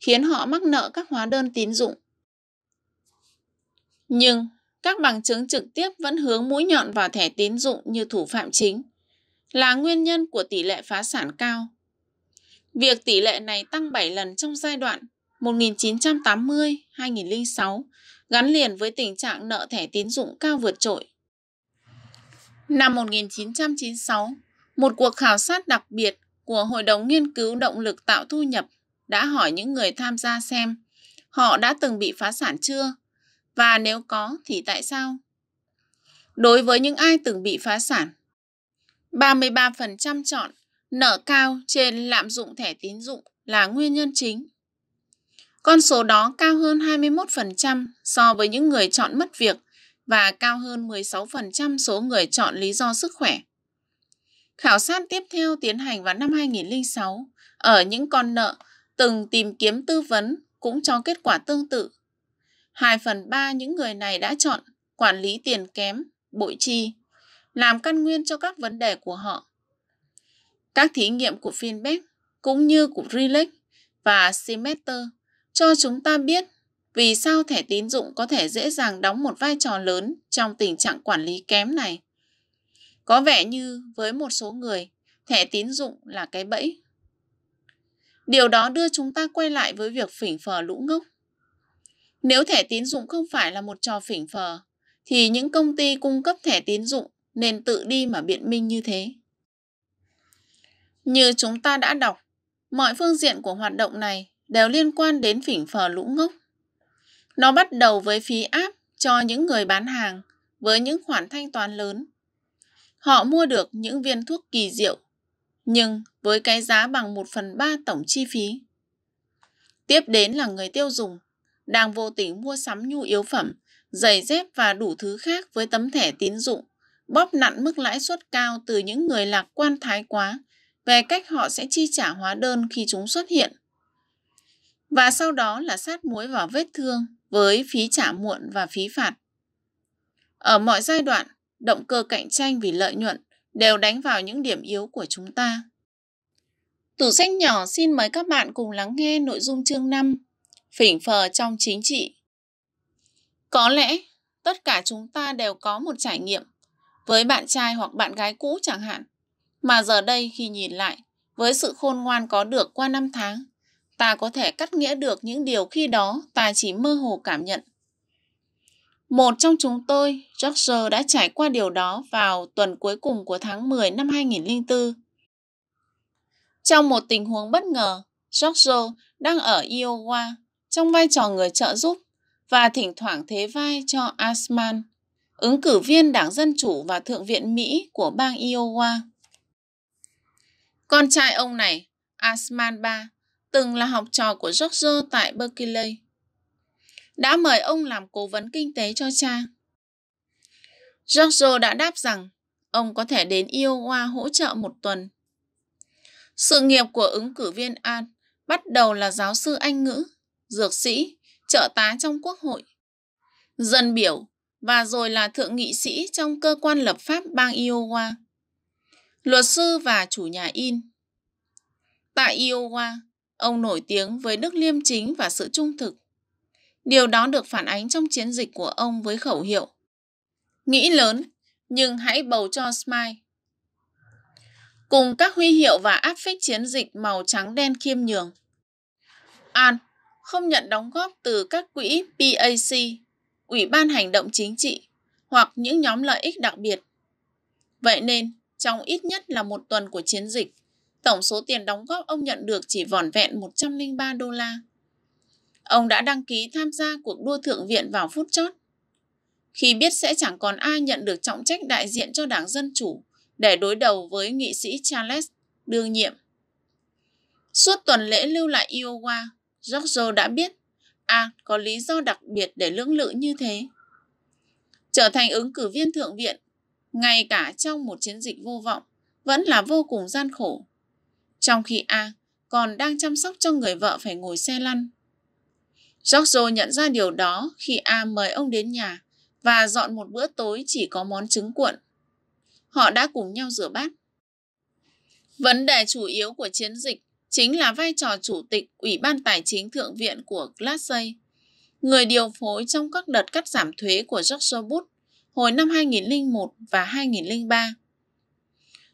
khiến họ mắc nợ các hóa đơn tín dụng. Nhưng các bằng chứng trực tiếp vẫn hướng mũi nhọn vào thẻ tín dụng như thủ phạm chính, là nguyên nhân của tỷ lệ phá sản cao. Việc tỷ lệ này tăng 7 lần trong giai đoạn 1980-2006 gắn liền với tình trạng nợ thẻ tín dụng cao vượt trội. Năm 1996, một cuộc khảo sát đặc biệt của Hội đồng Nghiên cứu Động lực tạo thu nhập đã hỏi những người tham gia xem họ đã từng bị phá sản chưa và nếu có thì tại sao. Đối với những ai từng bị phá sản, 33% chọn nợ cao trên lạm dụng thẻ tín dụng là nguyên nhân chính. Con số đó cao hơn 21% so với những người chọn mất việc và cao hơn 16% số người chọn lý do sức khỏe. Khảo sát tiếp theo tiến hành vào năm 2006 ở những con nợ từng tìm kiếm tư vấn cũng cho kết quả tương tự. 2 phần 3 những người này đã chọn quản lý tiền kém, bội chi, làm căn nguyên cho các vấn đề của họ. Các thí nghiệm của Finbeck cũng như của Relax và Symmeter cho chúng ta biết vì sao thẻ tín dụng có thể dễ dàng đóng một vai trò lớn trong tình trạng quản lý kém này. Có vẻ như với một số người, thẻ tín dụng là cái bẫy. Điều đó đưa chúng ta quay lại với việc phỉnh phờ lũ ngốc. Nếu thẻ tín dụng không phải là một trò phỉnh phờ, thì những công ty cung cấp thẻ tín dụng nên tự đi mà biện minh như thế. Như chúng ta đã đọc, mọi phương diện của hoạt động này đều liên quan đến phỉnh phờ lũ ngốc. Nó bắt đầu với phí áp cho những người bán hàng với những khoản thanh toán lớn. Họ mua được những viên thuốc kỳ diệu, nhưng với cái giá bằng 1 phần 3 tổng chi phí. Tiếp đến là người tiêu dùng, đang vô tình mua sắm nhu yếu phẩm, giày dép và đủ thứ khác với tấm thẻ tín dụng, bóp nặn mức lãi suất cao từ những người lạc quan thái quá về cách họ sẽ chi trả hóa đơn khi chúng xuất hiện và sau đó là sát muối vào vết thương với phí trả muộn và phí phạt. Ở mọi giai đoạn, động cơ cạnh tranh vì lợi nhuận đều đánh vào những điểm yếu của chúng ta. Tủ sách nhỏ xin mời các bạn cùng lắng nghe nội dung chương 5, phỉnh phờ trong chính trị. Có lẽ tất cả chúng ta đều có một trải nghiệm với bạn trai hoặc bạn gái cũ chẳng hạn, mà giờ đây khi nhìn lại, với sự khôn ngoan có được qua năm tháng, ta có thể cắt nghĩa được những điều khi đó ta chỉ mơ hồ cảm nhận. Một trong chúng tôi, George đã trải qua điều đó vào tuần cuối cùng của tháng 10 năm 2004. Trong một tình huống bất ngờ, George đang ở Iowa trong vai trò người trợ giúp và thỉnh thoảng thế vai cho Asman, ứng cử viên Đảng Dân Chủ và Thượng viện Mỹ của bang Iowa. Con trai ông này, Asman Ba, từng là học trò của George tại Berkeley, đã mời ông làm cố vấn kinh tế cho cha. George đã đáp rằng ông có thể đến Iowa hỗ trợ một tuần. Sự nghiệp của ứng cử viên An bắt đầu là giáo sư Anh ngữ, dược sĩ, trợ tá trong quốc hội, dân biểu và rồi là thượng nghị sĩ trong cơ quan lập pháp bang Iowa, luật sư và chủ nhà in. Tại Iowa, Ông nổi tiếng với đức liêm chính và sự trung thực. Điều đó được phản ánh trong chiến dịch của ông với khẩu hiệu Nghĩ lớn, nhưng hãy bầu cho Smile. Cùng các huy hiệu và áp phích chiến dịch màu trắng đen khiêm nhường. An không nhận đóng góp từ các quỹ PAC, Ủy ban Hành động Chính trị hoặc những nhóm lợi ích đặc biệt. Vậy nên, trong ít nhất là một tuần của chiến dịch, tổng số tiền đóng góp ông nhận được chỉ vỏn vẹn 103 đô la. Ông đã đăng ký tham gia cuộc đua thượng viện vào phút chót. Khi biết sẽ chẳng còn ai nhận được trọng trách đại diện cho Đảng Dân Chủ để đối đầu với nghị sĩ Charles đương nhiệm. Suốt tuần lễ lưu lại Iowa, Giorgio đã biết, à, có lý do đặc biệt để lưỡng lự như thế. Trở thành ứng cử viên thượng viện, ngay cả trong một chiến dịch vô vọng, vẫn là vô cùng gian khổ trong khi A còn đang chăm sóc cho người vợ phải ngồi xe lăn. Giorgio nhận ra điều đó khi A mời ông đến nhà và dọn một bữa tối chỉ có món trứng cuộn. Họ đã cùng nhau rửa bát. Vấn đề chủ yếu của chiến dịch chính là vai trò chủ tịch Ủy ban Tài chính Thượng viện của Glassay, người điều phối trong các đợt cắt giảm thuế của George Bush hồi năm 2001 và 2003.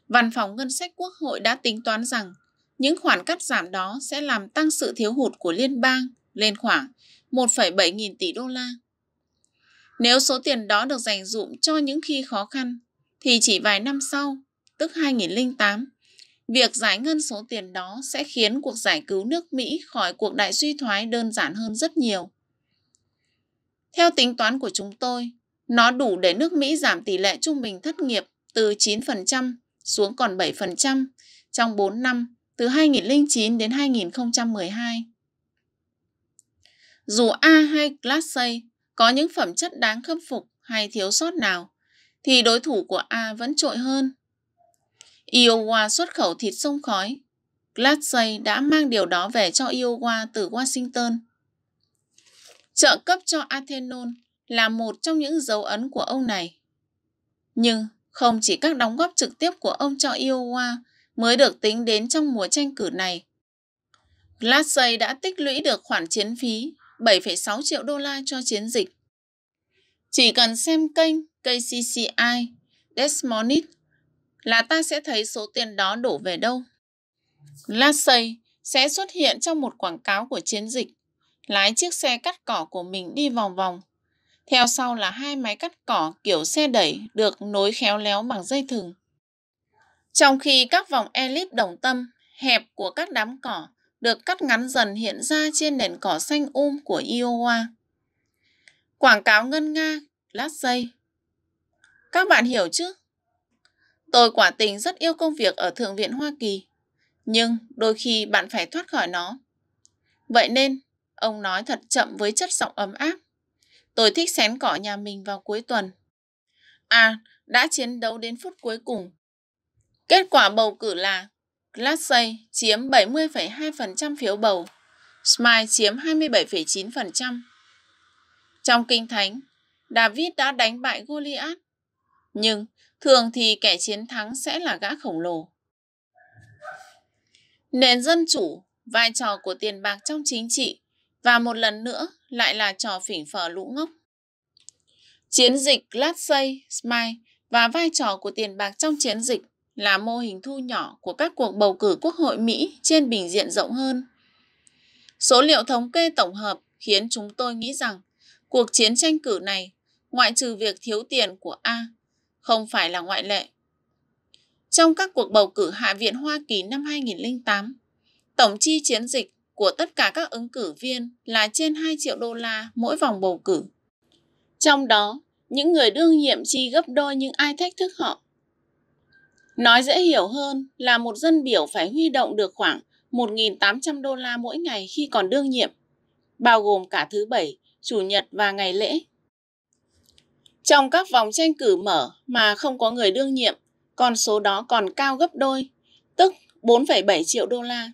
Văn phòng Ngân sách Quốc hội đã tính toán rằng những khoản cắt giảm đó sẽ làm tăng sự thiếu hụt của liên bang lên khoảng 1,7 nghìn tỷ đô la. Nếu số tiền đó được dành dụm cho những khi khó khăn, thì chỉ vài năm sau, tức 2008, việc giải ngân số tiền đó sẽ khiến cuộc giải cứu nước Mỹ khỏi cuộc đại suy thoái đơn giản hơn rất nhiều. Theo tính toán của chúng tôi, nó đủ để nước Mỹ giảm tỷ lệ trung bình thất nghiệp từ 9% xuống còn 7% trong 4 năm từ 2009 đến 2012. Dù A hay Class A có những phẩm chất đáng khâm phục hay thiếu sót nào, thì đối thủ của A vẫn trội hơn. Iowa xuất khẩu thịt sông khói, Class A đã mang điều đó về cho Iowa từ Washington. Trợ cấp cho Athenon là một trong những dấu ấn của ông này. Nhưng không chỉ các đóng góp trực tiếp của ông cho Iowa mới được tính đến trong mùa tranh cử này. Glasgow đã tích lũy được khoản chiến phí 7,6 triệu đô la cho chiến dịch. Chỉ cần xem kênh KCCI Desmonit là ta sẽ thấy số tiền đó đổ về đâu. Glasgow sẽ xuất hiện trong một quảng cáo của chiến dịch, lái chiếc xe cắt cỏ của mình đi vòng vòng theo sau là hai máy cắt cỏ kiểu xe đẩy được nối khéo léo bằng dây thừng. Trong khi các vòng elip đồng tâm, hẹp của các đám cỏ được cắt ngắn dần hiện ra trên nền cỏ xanh um của Iowa. Quảng cáo ngân nga, lát dây. Các bạn hiểu chứ? Tôi quả tình rất yêu công việc ở Thượng viện Hoa Kỳ, nhưng đôi khi bạn phải thoát khỏi nó. Vậy nên, ông nói thật chậm với chất giọng ấm áp. Tôi thích xén cỏ nhà mình vào cuối tuần. À, đã chiến đấu đến phút cuối cùng. Kết quả bầu cử là Glassay chiếm 70,2% phiếu bầu, Smile chiếm 27,9%. Trong Kinh Thánh, David đã đánh bại Goliath, nhưng thường thì kẻ chiến thắng sẽ là gã khổng lồ. Nền dân chủ, vai trò của tiền bạc trong chính trị và một lần nữa lại là trò phỉnh phở lũ ngốc. Chiến dịch lát xây, smile và vai trò của tiền bạc trong chiến dịch là mô hình thu nhỏ của các cuộc bầu cử quốc hội Mỹ trên bình diện rộng hơn. Số liệu thống kê tổng hợp khiến chúng tôi nghĩ rằng cuộc chiến tranh cử này, ngoại trừ việc thiếu tiền của A, không phải là ngoại lệ. Trong các cuộc bầu cử Hạ viện Hoa Kỳ năm 2008, tổng chi chiến dịch của tất cả các ứng cử viên là trên 2 triệu đô la mỗi vòng bầu cử. Trong đó, những người đương nhiệm chi gấp đôi những ai thách thức họ. Nói dễ hiểu hơn là một dân biểu phải huy động được khoảng 1.800 đô la mỗi ngày khi còn đương nhiệm, bao gồm cả thứ Bảy, Chủ nhật và ngày lễ. Trong các vòng tranh cử mở mà không có người đương nhiệm, con số đó còn cao gấp đôi, tức 4,7 triệu đô la.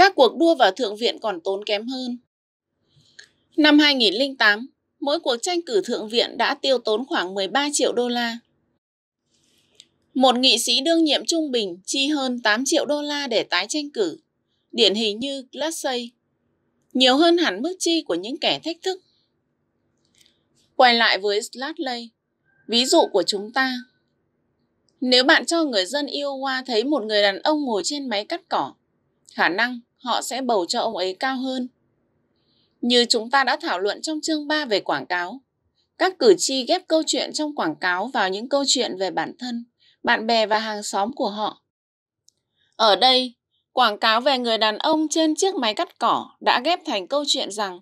Các cuộc đua vào Thượng viện còn tốn kém hơn. Năm 2008, mỗi cuộc tranh cử Thượng viện đã tiêu tốn khoảng 13 triệu đô la. Một nghị sĩ đương nhiệm trung bình chi hơn 8 triệu đô la để tái tranh cử, điển hình như Glassay, nhiều hơn hẳn mức chi của những kẻ thách thức. Quay lại với Slatley, ví dụ của chúng ta. Nếu bạn cho người dân Iowa thấy một người đàn ông ngồi trên máy cắt cỏ, khả năng họ sẽ bầu cho ông ấy cao hơn. Như chúng ta đã thảo luận trong chương 3 về quảng cáo, các cử tri ghép câu chuyện trong quảng cáo vào những câu chuyện về bản thân, bạn bè và hàng xóm của họ. Ở đây, quảng cáo về người đàn ông trên chiếc máy cắt cỏ đã ghép thành câu chuyện rằng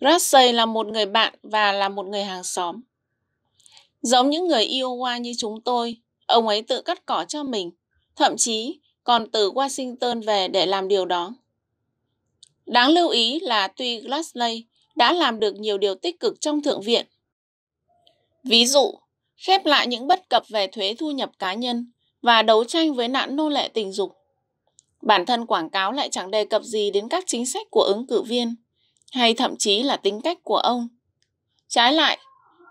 Rassay là một người bạn và là một người hàng xóm. Giống những người Iowa như chúng tôi, ông ấy tự cắt cỏ cho mình. Thậm chí, còn từ Washington về để làm điều đó. Đáng lưu ý là tuy Glassley đã làm được nhiều điều tích cực trong Thượng viện. Ví dụ, khép lại những bất cập về thuế thu nhập cá nhân và đấu tranh với nạn nô lệ tình dục. Bản thân quảng cáo lại chẳng đề cập gì đến các chính sách của ứng cử viên, hay thậm chí là tính cách của ông. Trái lại,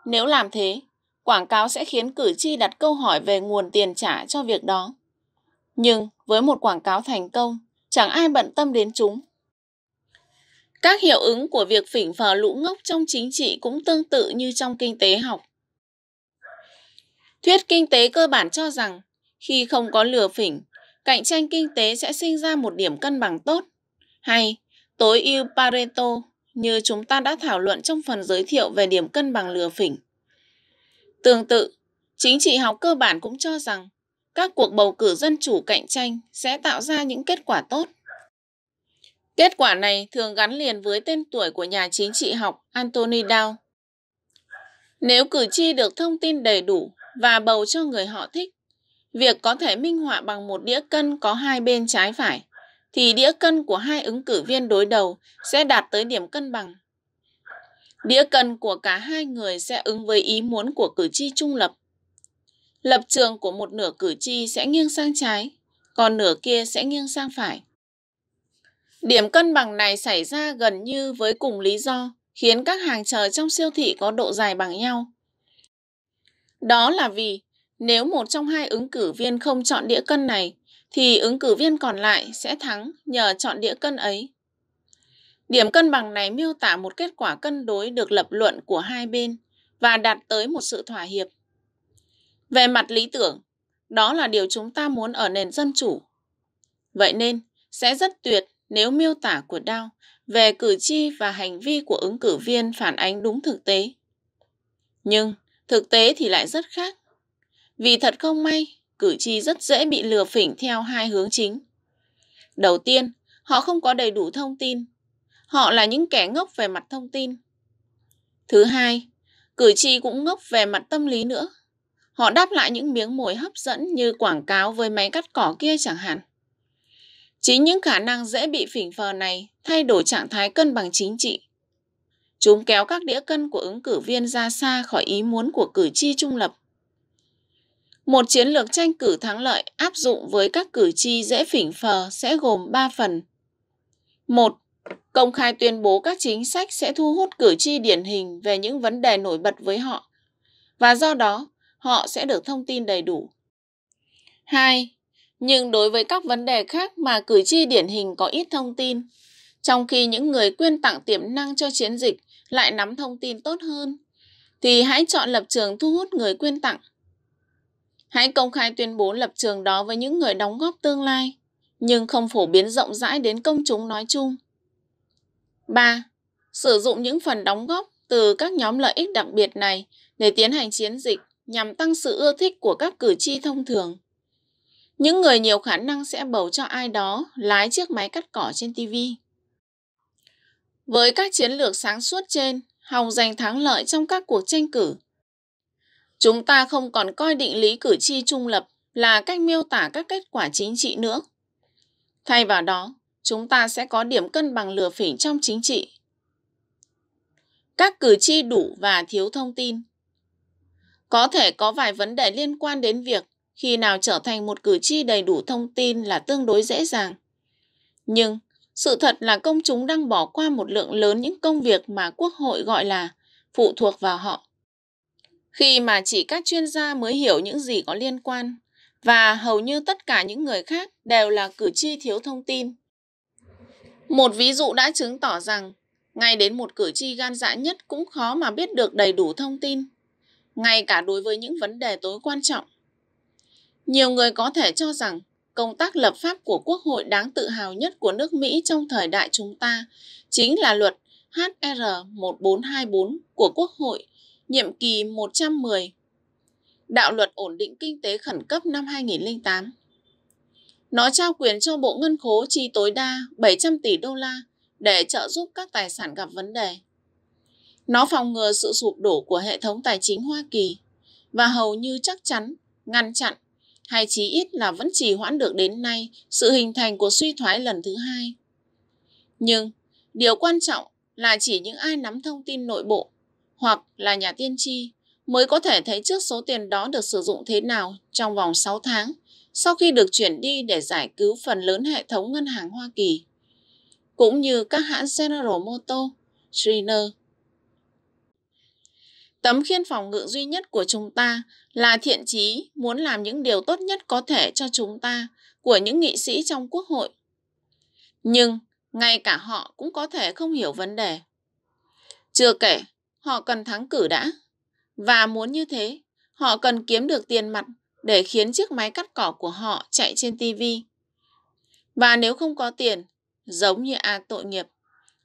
nếu làm thế, quảng cáo sẽ khiến cử tri đặt câu hỏi về nguồn tiền trả cho việc đó. Nhưng với một quảng cáo thành công, chẳng ai bận tâm đến chúng. Các hiệu ứng của việc phỉnh phờ lũ ngốc trong chính trị cũng tương tự như trong kinh tế học. Thuyết kinh tế cơ bản cho rằng, khi không có lừa phỉnh, cạnh tranh kinh tế sẽ sinh ra một điểm cân bằng tốt, hay tối ưu Pareto như chúng ta đã thảo luận trong phần giới thiệu về điểm cân bằng lừa phỉnh. Tương tự, chính trị học cơ bản cũng cho rằng các cuộc bầu cử dân chủ cạnh tranh sẽ tạo ra những kết quả tốt. Kết quả này thường gắn liền với tên tuổi của nhà chính trị học Anthony Dow. Nếu cử tri được thông tin đầy đủ và bầu cho người họ thích, việc có thể minh họa bằng một đĩa cân có hai bên trái phải, thì đĩa cân của hai ứng cử viên đối đầu sẽ đạt tới điểm cân bằng. Đĩa cân của cả hai người sẽ ứng với ý muốn của cử tri trung lập Lập trường của một nửa cử tri sẽ nghiêng sang trái, còn nửa kia sẽ nghiêng sang phải. Điểm cân bằng này xảy ra gần như với cùng lý do khiến các hàng chờ trong siêu thị có độ dài bằng nhau. Đó là vì nếu một trong hai ứng cử viên không chọn đĩa cân này thì ứng cử viên còn lại sẽ thắng nhờ chọn đĩa cân ấy. Điểm cân bằng này miêu tả một kết quả cân đối được lập luận của hai bên và đạt tới một sự thỏa hiệp. Về mặt lý tưởng, đó là điều chúng ta muốn ở nền dân chủ. Vậy nên, sẽ rất tuyệt nếu miêu tả của Đao về cử tri và hành vi của ứng cử viên phản ánh đúng thực tế. Nhưng thực tế thì lại rất khác. Vì thật không may, cử tri rất dễ bị lừa phỉnh theo hai hướng chính. Đầu tiên, họ không có đầy đủ thông tin. Họ là những kẻ ngốc về mặt thông tin. Thứ hai, cử tri cũng ngốc về mặt tâm lý nữa. Họ đáp lại những miếng mồi hấp dẫn như quảng cáo với máy cắt cỏ kia chẳng hạn. Chính những khả năng dễ bị phỉnh phờ này thay đổi trạng thái cân bằng chính trị. Chúng kéo các đĩa cân của ứng cử viên ra xa khỏi ý muốn của cử tri trung lập. Một chiến lược tranh cử thắng lợi áp dụng với các cử tri dễ phỉnh phờ sẽ gồm 3 phần. 1. Công khai tuyên bố các chính sách sẽ thu hút cử tri điển hình về những vấn đề nổi bật với họ và do đó họ sẽ được thông tin đầy đủ. 2. Nhưng đối với các vấn đề khác mà cử tri điển hình có ít thông tin, trong khi những người quyên tặng tiềm năng cho chiến dịch lại nắm thông tin tốt hơn, thì hãy chọn lập trường thu hút người quyên tặng. Hãy công khai tuyên bố lập trường đó với những người đóng góp tương lai, nhưng không phổ biến rộng rãi đến công chúng nói chung. 3. Sử dụng những phần đóng góp từ các nhóm lợi ích đặc biệt này để tiến hành chiến dịch nhằm tăng sự ưa thích của các cử tri thông thường. Những người nhiều khả năng sẽ bầu cho ai đó lái chiếc máy cắt cỏ trên TV. Với các chiến lược sáng suốt trên, Hồng giành thắng lợi trong các cuộc tranh cử. Chúng ta không còn coi định lý cử tri trung lập là cách miêu tả các kết quả chính trị nữa. Thay vào đó, chúng ta sẽ có điểm cân bằng lừa phỉnh trong chính trị. Các cử tri đủ và thiếu thông tin có thể có vài vấn đề liên quan đến việc khi nào trở thành một cử tri đầy đủ thông tin là tương đối dễ dàng. Nhưng, sự thật là công chúng đang bỏ qua một lượng lớn những công việc mà Quốc hội gọi là phụ thuộc vào họ. Khi mà chỉ các chuyên gia mới hiểu những gì có liên quan, và hầu như tất cả những người khác đều là cử tri thiếu thông tin. Một ví dụ đã chứng tỏ rằng, ngay đến một cử tri gan dạ nhất cũng khó mà biết được đầy đủ thông tin ngay cả đối với những vấn đề tối quan trọng. Nhiều người có thể cho rằng công tác lập pháp của Quốc hội đáng tự hào nhất của nước Mỹ trong thời đại chúng ta chính là luật HR1424 của Quốc hội, nhiệm kỳ 110, đạo luật ổn định kinh tế khẩn cấp năm 2008. Nó trao quyền cho Bộ Ngân khố chi tối đa 700 tỷ đô la để trợ giúp các tài sản gặp vấn đề. Nó phòng ngừa sự sụp đổ của hệ thống tài chính Hoa Kỳ và hầu như chắc chắn ngăn chặn hay chí ít là vẫn trì hoãn được đến nay sự hình thành của suy thoái lần thứ hai. Nhưng điều quan trọng là chỉ những ai nắm thông tin nội bộ hoặc là nhà tiên tri mới có thể thấy trước số tiền đó được sử dụng thế nào trong vòng 6 tháng sau khi được chuyển đi để giải cứu phần lớn hệ thống ngân hàng Hoa Kỳ, cũng như các hãng General Motors, Triner, Tấm khiên phòng ngự duy nhất của chúng ta là thiện chí muốn làm những điều tốt nhất có thể cho chúng ta của những nghị sĩ trong quốc hội. Nhưng ngay cả họ cũng có thể không hiểu vấn đề. Chưa kể, họ cần thắng cử đã. Và muốn như thế, họ cần kiếm được tiền mặt để khiến chiếc máy cắt cỏ của họ chạy trên tivi. Và nếu không có tiền, giống như A tội nghiệp,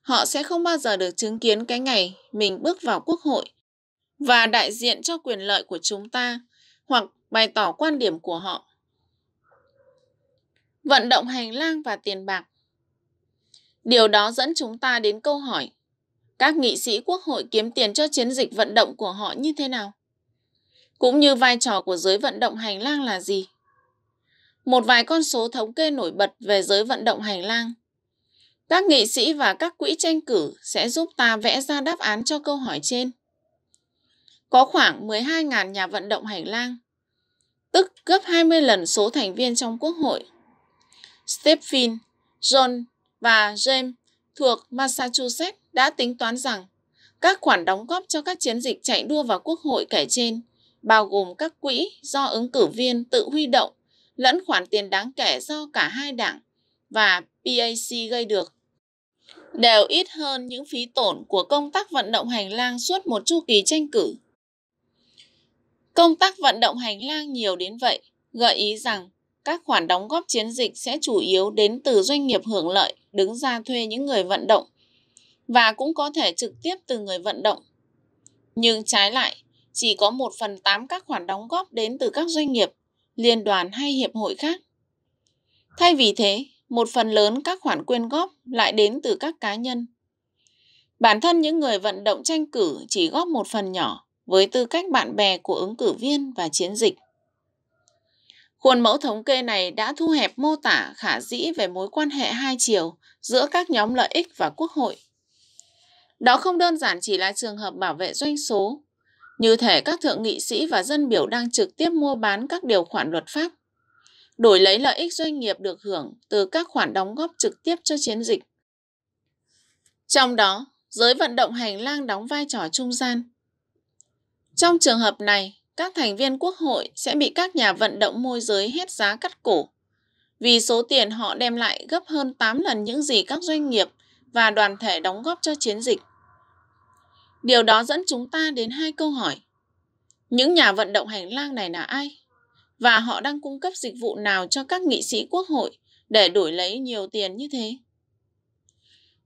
họ sẽ không bao giờ được chứng kiến cái ngày mình bước vào quốc hội và đại diện cho quyền lợi của chúng ta hoặc bày tỏ quan điểm của họ. Vận động hành lang và tiền bạc Điều đó dẫn chúng ta đến câu hỏi các nghị sĩ quốc hội kiếm tiền cho chiến dịch vận động của họ như thế nào? Cũng như vai trò của giới vận động hành lang là gì? Một vài con số thống kê nổi bật về giới vận động hành lang. Các nghị sĩ và các quỹ tranh cử sẽ giúp ta vẽ ra đáp án cho câu hỏi trên có khoảng 12.000 nhà vận động hành lang, tức gấp 20 lần số thành viên trong Quốc hội. Stephen, John và James thuộc Massachusetts đã tính toán rằng các khoản đóng góp cho các chiến dịch chạy đua vào Quốc hội kể trên, bao gồm các quỹ do ứng cử viên tự huy động lẫn khoản tiền đáng kể do cả hai đảng và PAC gây được, đều ít hơn những phí tổn của công tác vận động hành lang suốt một chu kỳ tranh cử. Công tác vận động hành lang nhiều đến vậy, gợi ý rằng các khoản đóng góp chiến dịch sẽ chủ yếu đến từ doanh nghiệp hưởng lợi đứng ra thuê những người vận động và cũng có thể trực tiếp từ người vận động. Nhưng trái lại, chỉ có 1 phần 8 các khoản đóng góp đến từ các doanh nghiệp, liên đoàn hay hiệp hội khác. Thay vì thế, một phần lớn các khoản quyên góp lại đến từ các cá nhân. Bản thân những người vận động tranh cử chỉ góp một phần nhỏ, với tư cách bạn bè của ứng cử viên và chiến dịch. Khuôn mẫu thống kê này đã thu hẹp mô tả khả dĩ về mối quan hệ hai chiều giữa các nhóm lợi ích và quốc hội. Đó không đơn giản chỉ là trường hợp bảo vệ doanh số, như thể các thượng nghị sĩ và dân biểu đang trực tiếp mua bán các điều khoản luật pháp, đổi lấy lợi ích doanh nghiệp được hưởng từ các khoản đóng góp trực tiếp cho chiến dịch. Trong đó, giới vận động hành lang đóng vai trò trung gian, trong trường hợp này, các thành viên quốc hội sẽ bị các nhà vận động môi giới hết giá cắt cổ, vì số tiền họ đem lại gấp hơn 8 lần những gì các doanh nghiệp và đoàn thể đóng góp cho chiến dịch. Điều đó dẫn chúng ta đến hai câu hỏi. Những nhà vận động hành lang này là ai? Và họ đang cung cấp dịch vụ nào cho các nghị sĩ quốc hội để đổi lấy nhiều tiền như thế?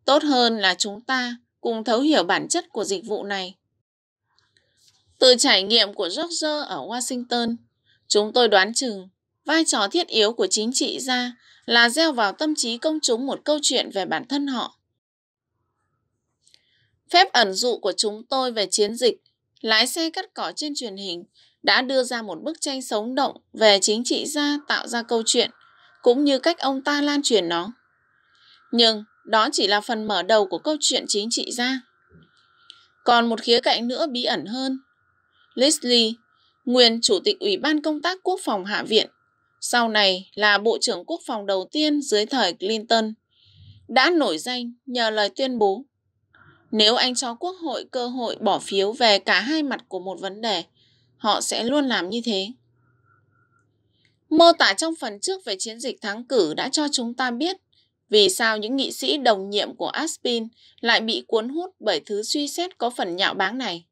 Tốt hơn là chúng ta cùng thấu hiểu bản chất của dịch vụ này từ trải nghiệm của George ở Washington, chúng tôi đoán chừng vai trò thiết yếu của chính trị gia là gieo vào tâm trí công chúng một câu chuyện về bản thân họ. Phép ẩn dụ của chúng tôi về chiến dịch, lái xe cắt cỏ trên truyền hình đã đưa ra một bức tranh sống động về chính trị gia tạo ra câu chuyện, cũng như cách ông ta lan truyền nó. Nhưng đó chỉ là phần mở đầu của câu chuyện chính trị gia. Còn một khía cạnh nữa bí ẩn hơn Leslie, nguyên Chủ tịch Ủy ban Công tác Quốc phòng Hạ viện, sau này là Bộ trưởng Quốc phòng đầu tiên dưới thời Clinton, đã nổi danh nhờ lời tuyên bố. Nếu anh cho Quốc hội cơ hội bỏ phiếu về cả hai mặt của một vấn đề, họ sẽ luôn làm như thế. Mô tả trong phần trước về chiến dịch thắng cử đã cho chúng ta biết vì sao những nghị sĩ đồng nhiệm của Aspin lại bị cuốn hút bởi thứ suy xét có phần nhạo báng này.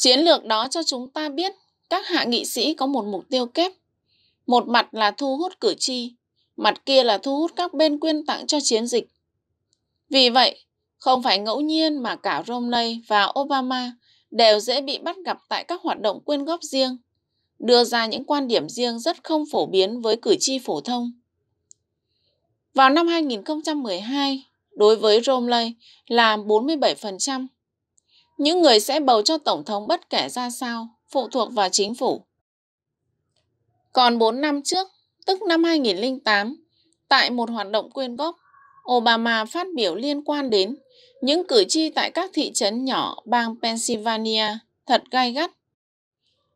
Chiến lược đó cho chúng ta biết các hạ nghị sĩ có một mục tiêu kép. Một mặt là thu hút cử tri, mặt kia là thu hút các bên quyên tặng cho chiến dịch. Vì vậy, không phải ngẫu nhiên mà cả Romney và Obama đều dễ bị bắt gặp tại các hoạt động quyên góp riêng, đưa ra những quan điểm riêng rất không phổ biến với cử tri phổ thông. Vào năm 2012, đối với Romney là 47%, những người sẽ bầu cho Tổng thống bất kể ra sao, phụ thuộc vào chính phủ. Còn 4 năm trước, tức năm 2008, tại một hoạt động quyên góp, Obama phát biểu liên quan đến những cử tri tại các thị trấn nhỏ bang Pennsylvania thật gai gắt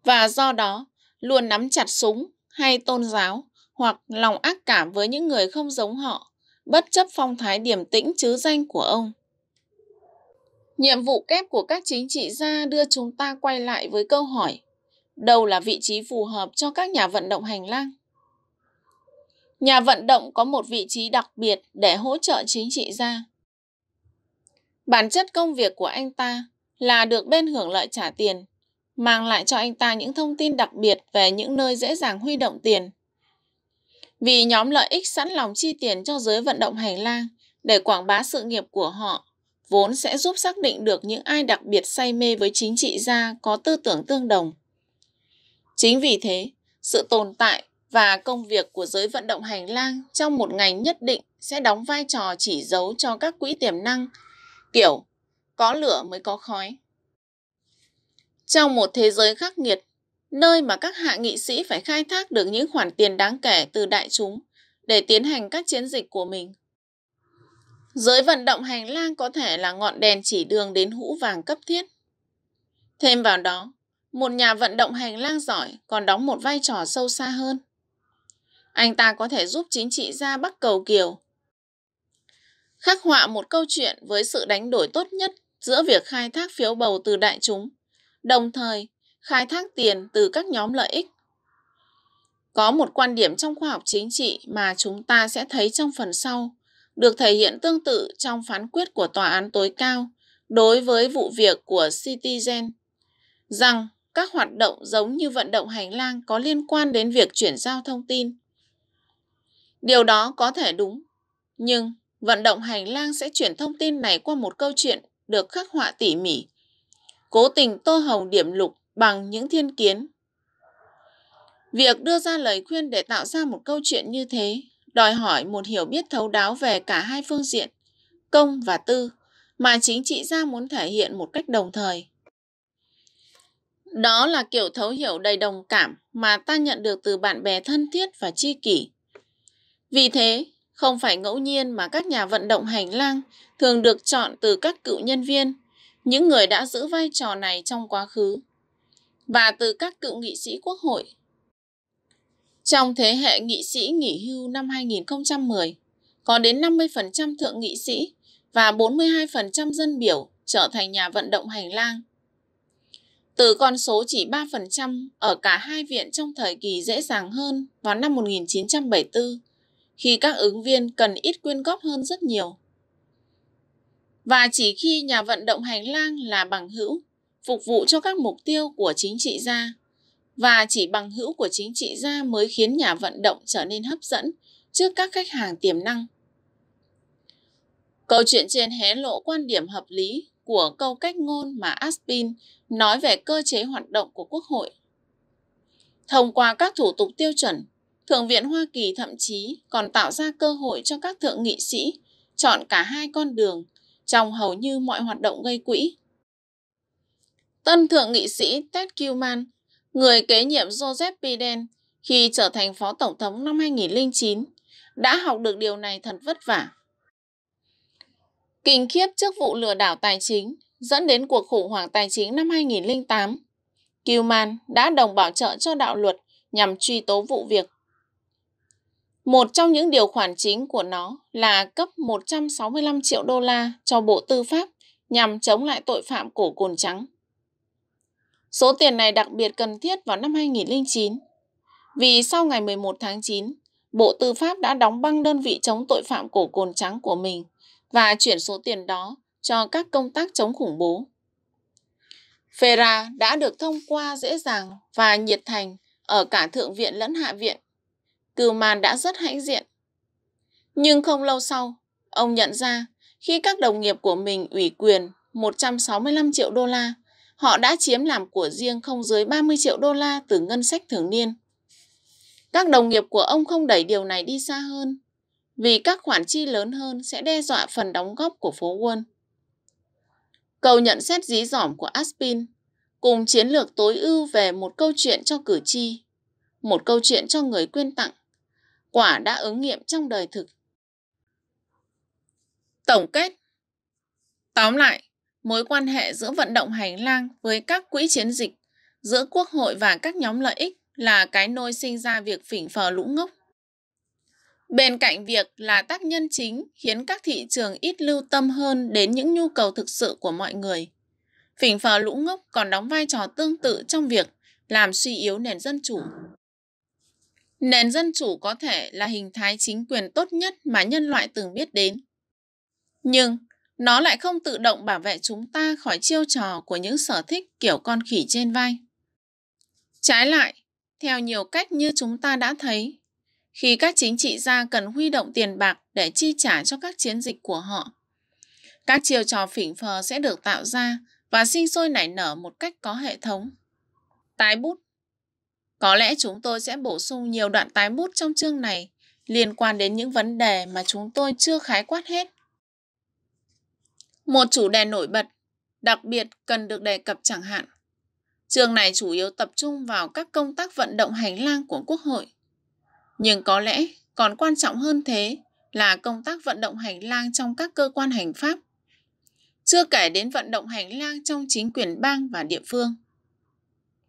và do đó luôn nắm chặt súng hay tôn giáo hoặc lòng ác cảm với những người không giống họ, bất chấp phong thái điềm tĩnh chứ danh của ông. Nhiệm vụ kép của các chính trị gia đưa chúng ta quay lại với câu hỏi đâu là vị trí phù hợp cho các nhà vận động hành lang? Nhà vận động có một vị trí đặc biệt để hỗ trợ chính trị gia. Bản chất công việc của anh ta là được bên hưởng lợi trả tiền, mang lại cho anh ta những thông tin đặc biệt về những nơi dễ dàng huy động tiền. Vì nhóm lợi ích sẵn lòng chi tiền cho giới vận động hành lang để quảng bá sự nghiệp của họ, vốn sẽ giúp xác định được những ai đặc biệt say mê với chính trị gia có tư tưởng tương đồng. Chính vì thế, sự tồn tại và công việc của giới vận động hành lang trong một ngành nhất định sẽ đóng vai trò chỉ dấu cho các quỹ tiềm năng, kiểu có lửa mới có khói. Trong một thế giới khắc nghiệt, nơi mà các hạ nghị sĩ phải khai thác được những khoản tiền đáng kể từ đại chúng để tiến hành các chiến dịch của mình, Giới vận động hành lang có thể là ngọn đèn chỉ đường đến hũ vàng cấp thiết. Thêm vào đó, một nhà vận động hành lang giỏi còn đóng một vai trò sâu xa hơn. Anh ta có thể giúp chính trị gia Bắc Cầu Kiều khắc họa một câu chuyện với sự đánh đổi tốt nhất giữa việc khai thác phiếu bầu từ đại chúng, đồng thời khai thác tiền từ các nhóm lợi ích. Có một quan điểm trong khoa học chính trị mà chúng ta sẽ thấy trong phần sau được thể hiện tương tự trong phán quyết của Tòa án tối cao đối với vụ việc của Citizen, rằng các hoạt động giống như vận động hành lang có liên quan đến việc chuyển giao thông tin. Điều đó có thể đúng, nhưng vận động hành lang sẽ chuyển thông tin này qua một câu chuyện được khắc họa tỉ mỉ, cố tình tô hồng điểm lục bằng những thiên kiến. Việc đưa ra lời khuyên để tạo ra một câu chuyện như thế đòi hỏi một hiểu biết thấu đáo về cả hai phương diện, công và tư, mà chính trị gia muốn thể hiện một cách đồng thời. Đó là kiểu thấu hiểu đầy đồng cảm mà ta nhận được từ bạn bè thân thiết và tri kỷ. Vì thế, không phải ngẫu nhiên mà các nhà vận động hành lang thường được chọn từ các cựu nhân viên, những người đã giữ vai trò này trong quá khứ, và từ các cựu nghị sĩ quốc hội trong thế hệ nghị sĩ nghỉ hưu năm 2010, có đến 50% thượng nghị sĩ và 42% dân biểu trở thành nhà vận động hành lang. Từ con số chỉ 3% ở cả hai viện trong thời kỳ dễ dàng hơn vào năm 1974, khi các ứng viên cần ít quyên góp hơn rất nhiều. Và chỉ khi nhà vận động hành lang là bằng hữu, phục vụ cho các mục tiêu của chính trị gia và chỉ bằng hữu của chính trị gia mới khiến nhà vận động trở nên hấp dẫn trước các khách hàng tiềm năng. Câu chuyện trên hé lộ quan điểm hợp lý của câu cách ngôn mà Aspin nói về cơ chế hoạt động của Quốc hội. Thông qua các thủ tục tiêu chuẩn, Thượng viện Hoa Kỳ thậm chí còn tạo ra cơ hội cho các thượng nghị sĩ chọn cả hai con đường trong hầu như mọi hoạt động gây quỹ. Tân thượng nghị sĩ Ted Kuhlman người kế nhiệm Joseph Biden khi trở thành phó tổng thống năm 2009, đã học được điều này thật vất vả. Kinh khiếp trước vụ lừa đảo tài chính dẫn đến cuộc khủng hoảng tài chính năm 2008, Kilman đã đồng bảo trợ cho đạo luật nhằm truy tố vụ việc. Một trong những điều khoản chính của nó là cấp 165 triệu đô la cho Bộ Tư pháp nhằm chống lại tội phạm cổ cồn trắng. Số tiền này đặc biệt cần thiết vào năm 2009, vì sau ngày 11 tháng 9, Bộ Tư pháp đã đóng băng đơn vị chống tội phạm cổ cồn trắng của mình và chuyển số tiền đó cho các công tác chống khủng bố. FERA đã được thông qua dễ dàng và nhiệt thành ở cả Thượng viện lẫn Hạ viện. Cửu Màn đã rất hãnh diện. Nhưng không lâu sau, ông nhận ra khi các đồng nghiệp của mình ủy quyền 165 triệu đô la họ đã chiếm làm của riêng không dưới 30 triệu đô la từ ngân sách thường niên. Các đồng nghiệp của ông không đẩy điều này đi xa hơn, vì các khoản chi lớn hơn sẽ đe dọa phần đóng góp của phố Wall. cầu nhận xét dí dỏm của Aspin cùng chiến lược tối ưu về một câu chuyện cho cử tri, một câu chuyện cho người quyên tặng, quả đã ứng nghiệm trong đời thực. Tổng kết Tóm lại, mối quan hệ giữa vận động hành lang với các quỹ chiến dịch, giữa quốc hội và các nhóm lợi ích là cái nôi sinh ra việc phỉnh phờ lũ ngốc. Bên cạnh việc là tác nhân chính khiến các thị trường ít lưu tâm hơn đến những nhu cầu thực sự của mọi người, phỉnh phờ lũ ngốc còn đóng vai trò tương tự trong việc làm suy yếu nền dân chủ. Nền dân chủ có thể là hình thái chính quyền tốt nhất mà nhân loại từng biết đến. Nhưng nó lại không tự động bảo vệ chúng ta khỏi chiêu trò của những sở thích kiểu con khỉ trên vai. Trái lại, theo nhiều cách như chúng ta đã thấy, khi các chính trị gia cần huy động tiền bạc để chi trả cho các chiến dịch của họ, các chiêu trò phỉnh phờ sẽ được tạo ra và sinh sôi nảy nở một cách có hệ thống. Tái bút Có lẽ chúng tôi sẽ bổ sung nhiều đoạn tái bút trong chương này liên quan đến những vấn đề mà chúng tôi chưa khái quát hết. Một chủ đề nổi bật, đặc biệt cần được đề cập chẳng hạn. Trường này chủ yếu tập trung vào các công tác vận động hành lang của Quốc hội. Nhưng có lẽ còn quan trọng hơn thế là công tác vận động hành lang trong các cơ quan hành pháp. Chưa kể đến vận động hành lang trong chính quyền bang và địa phương.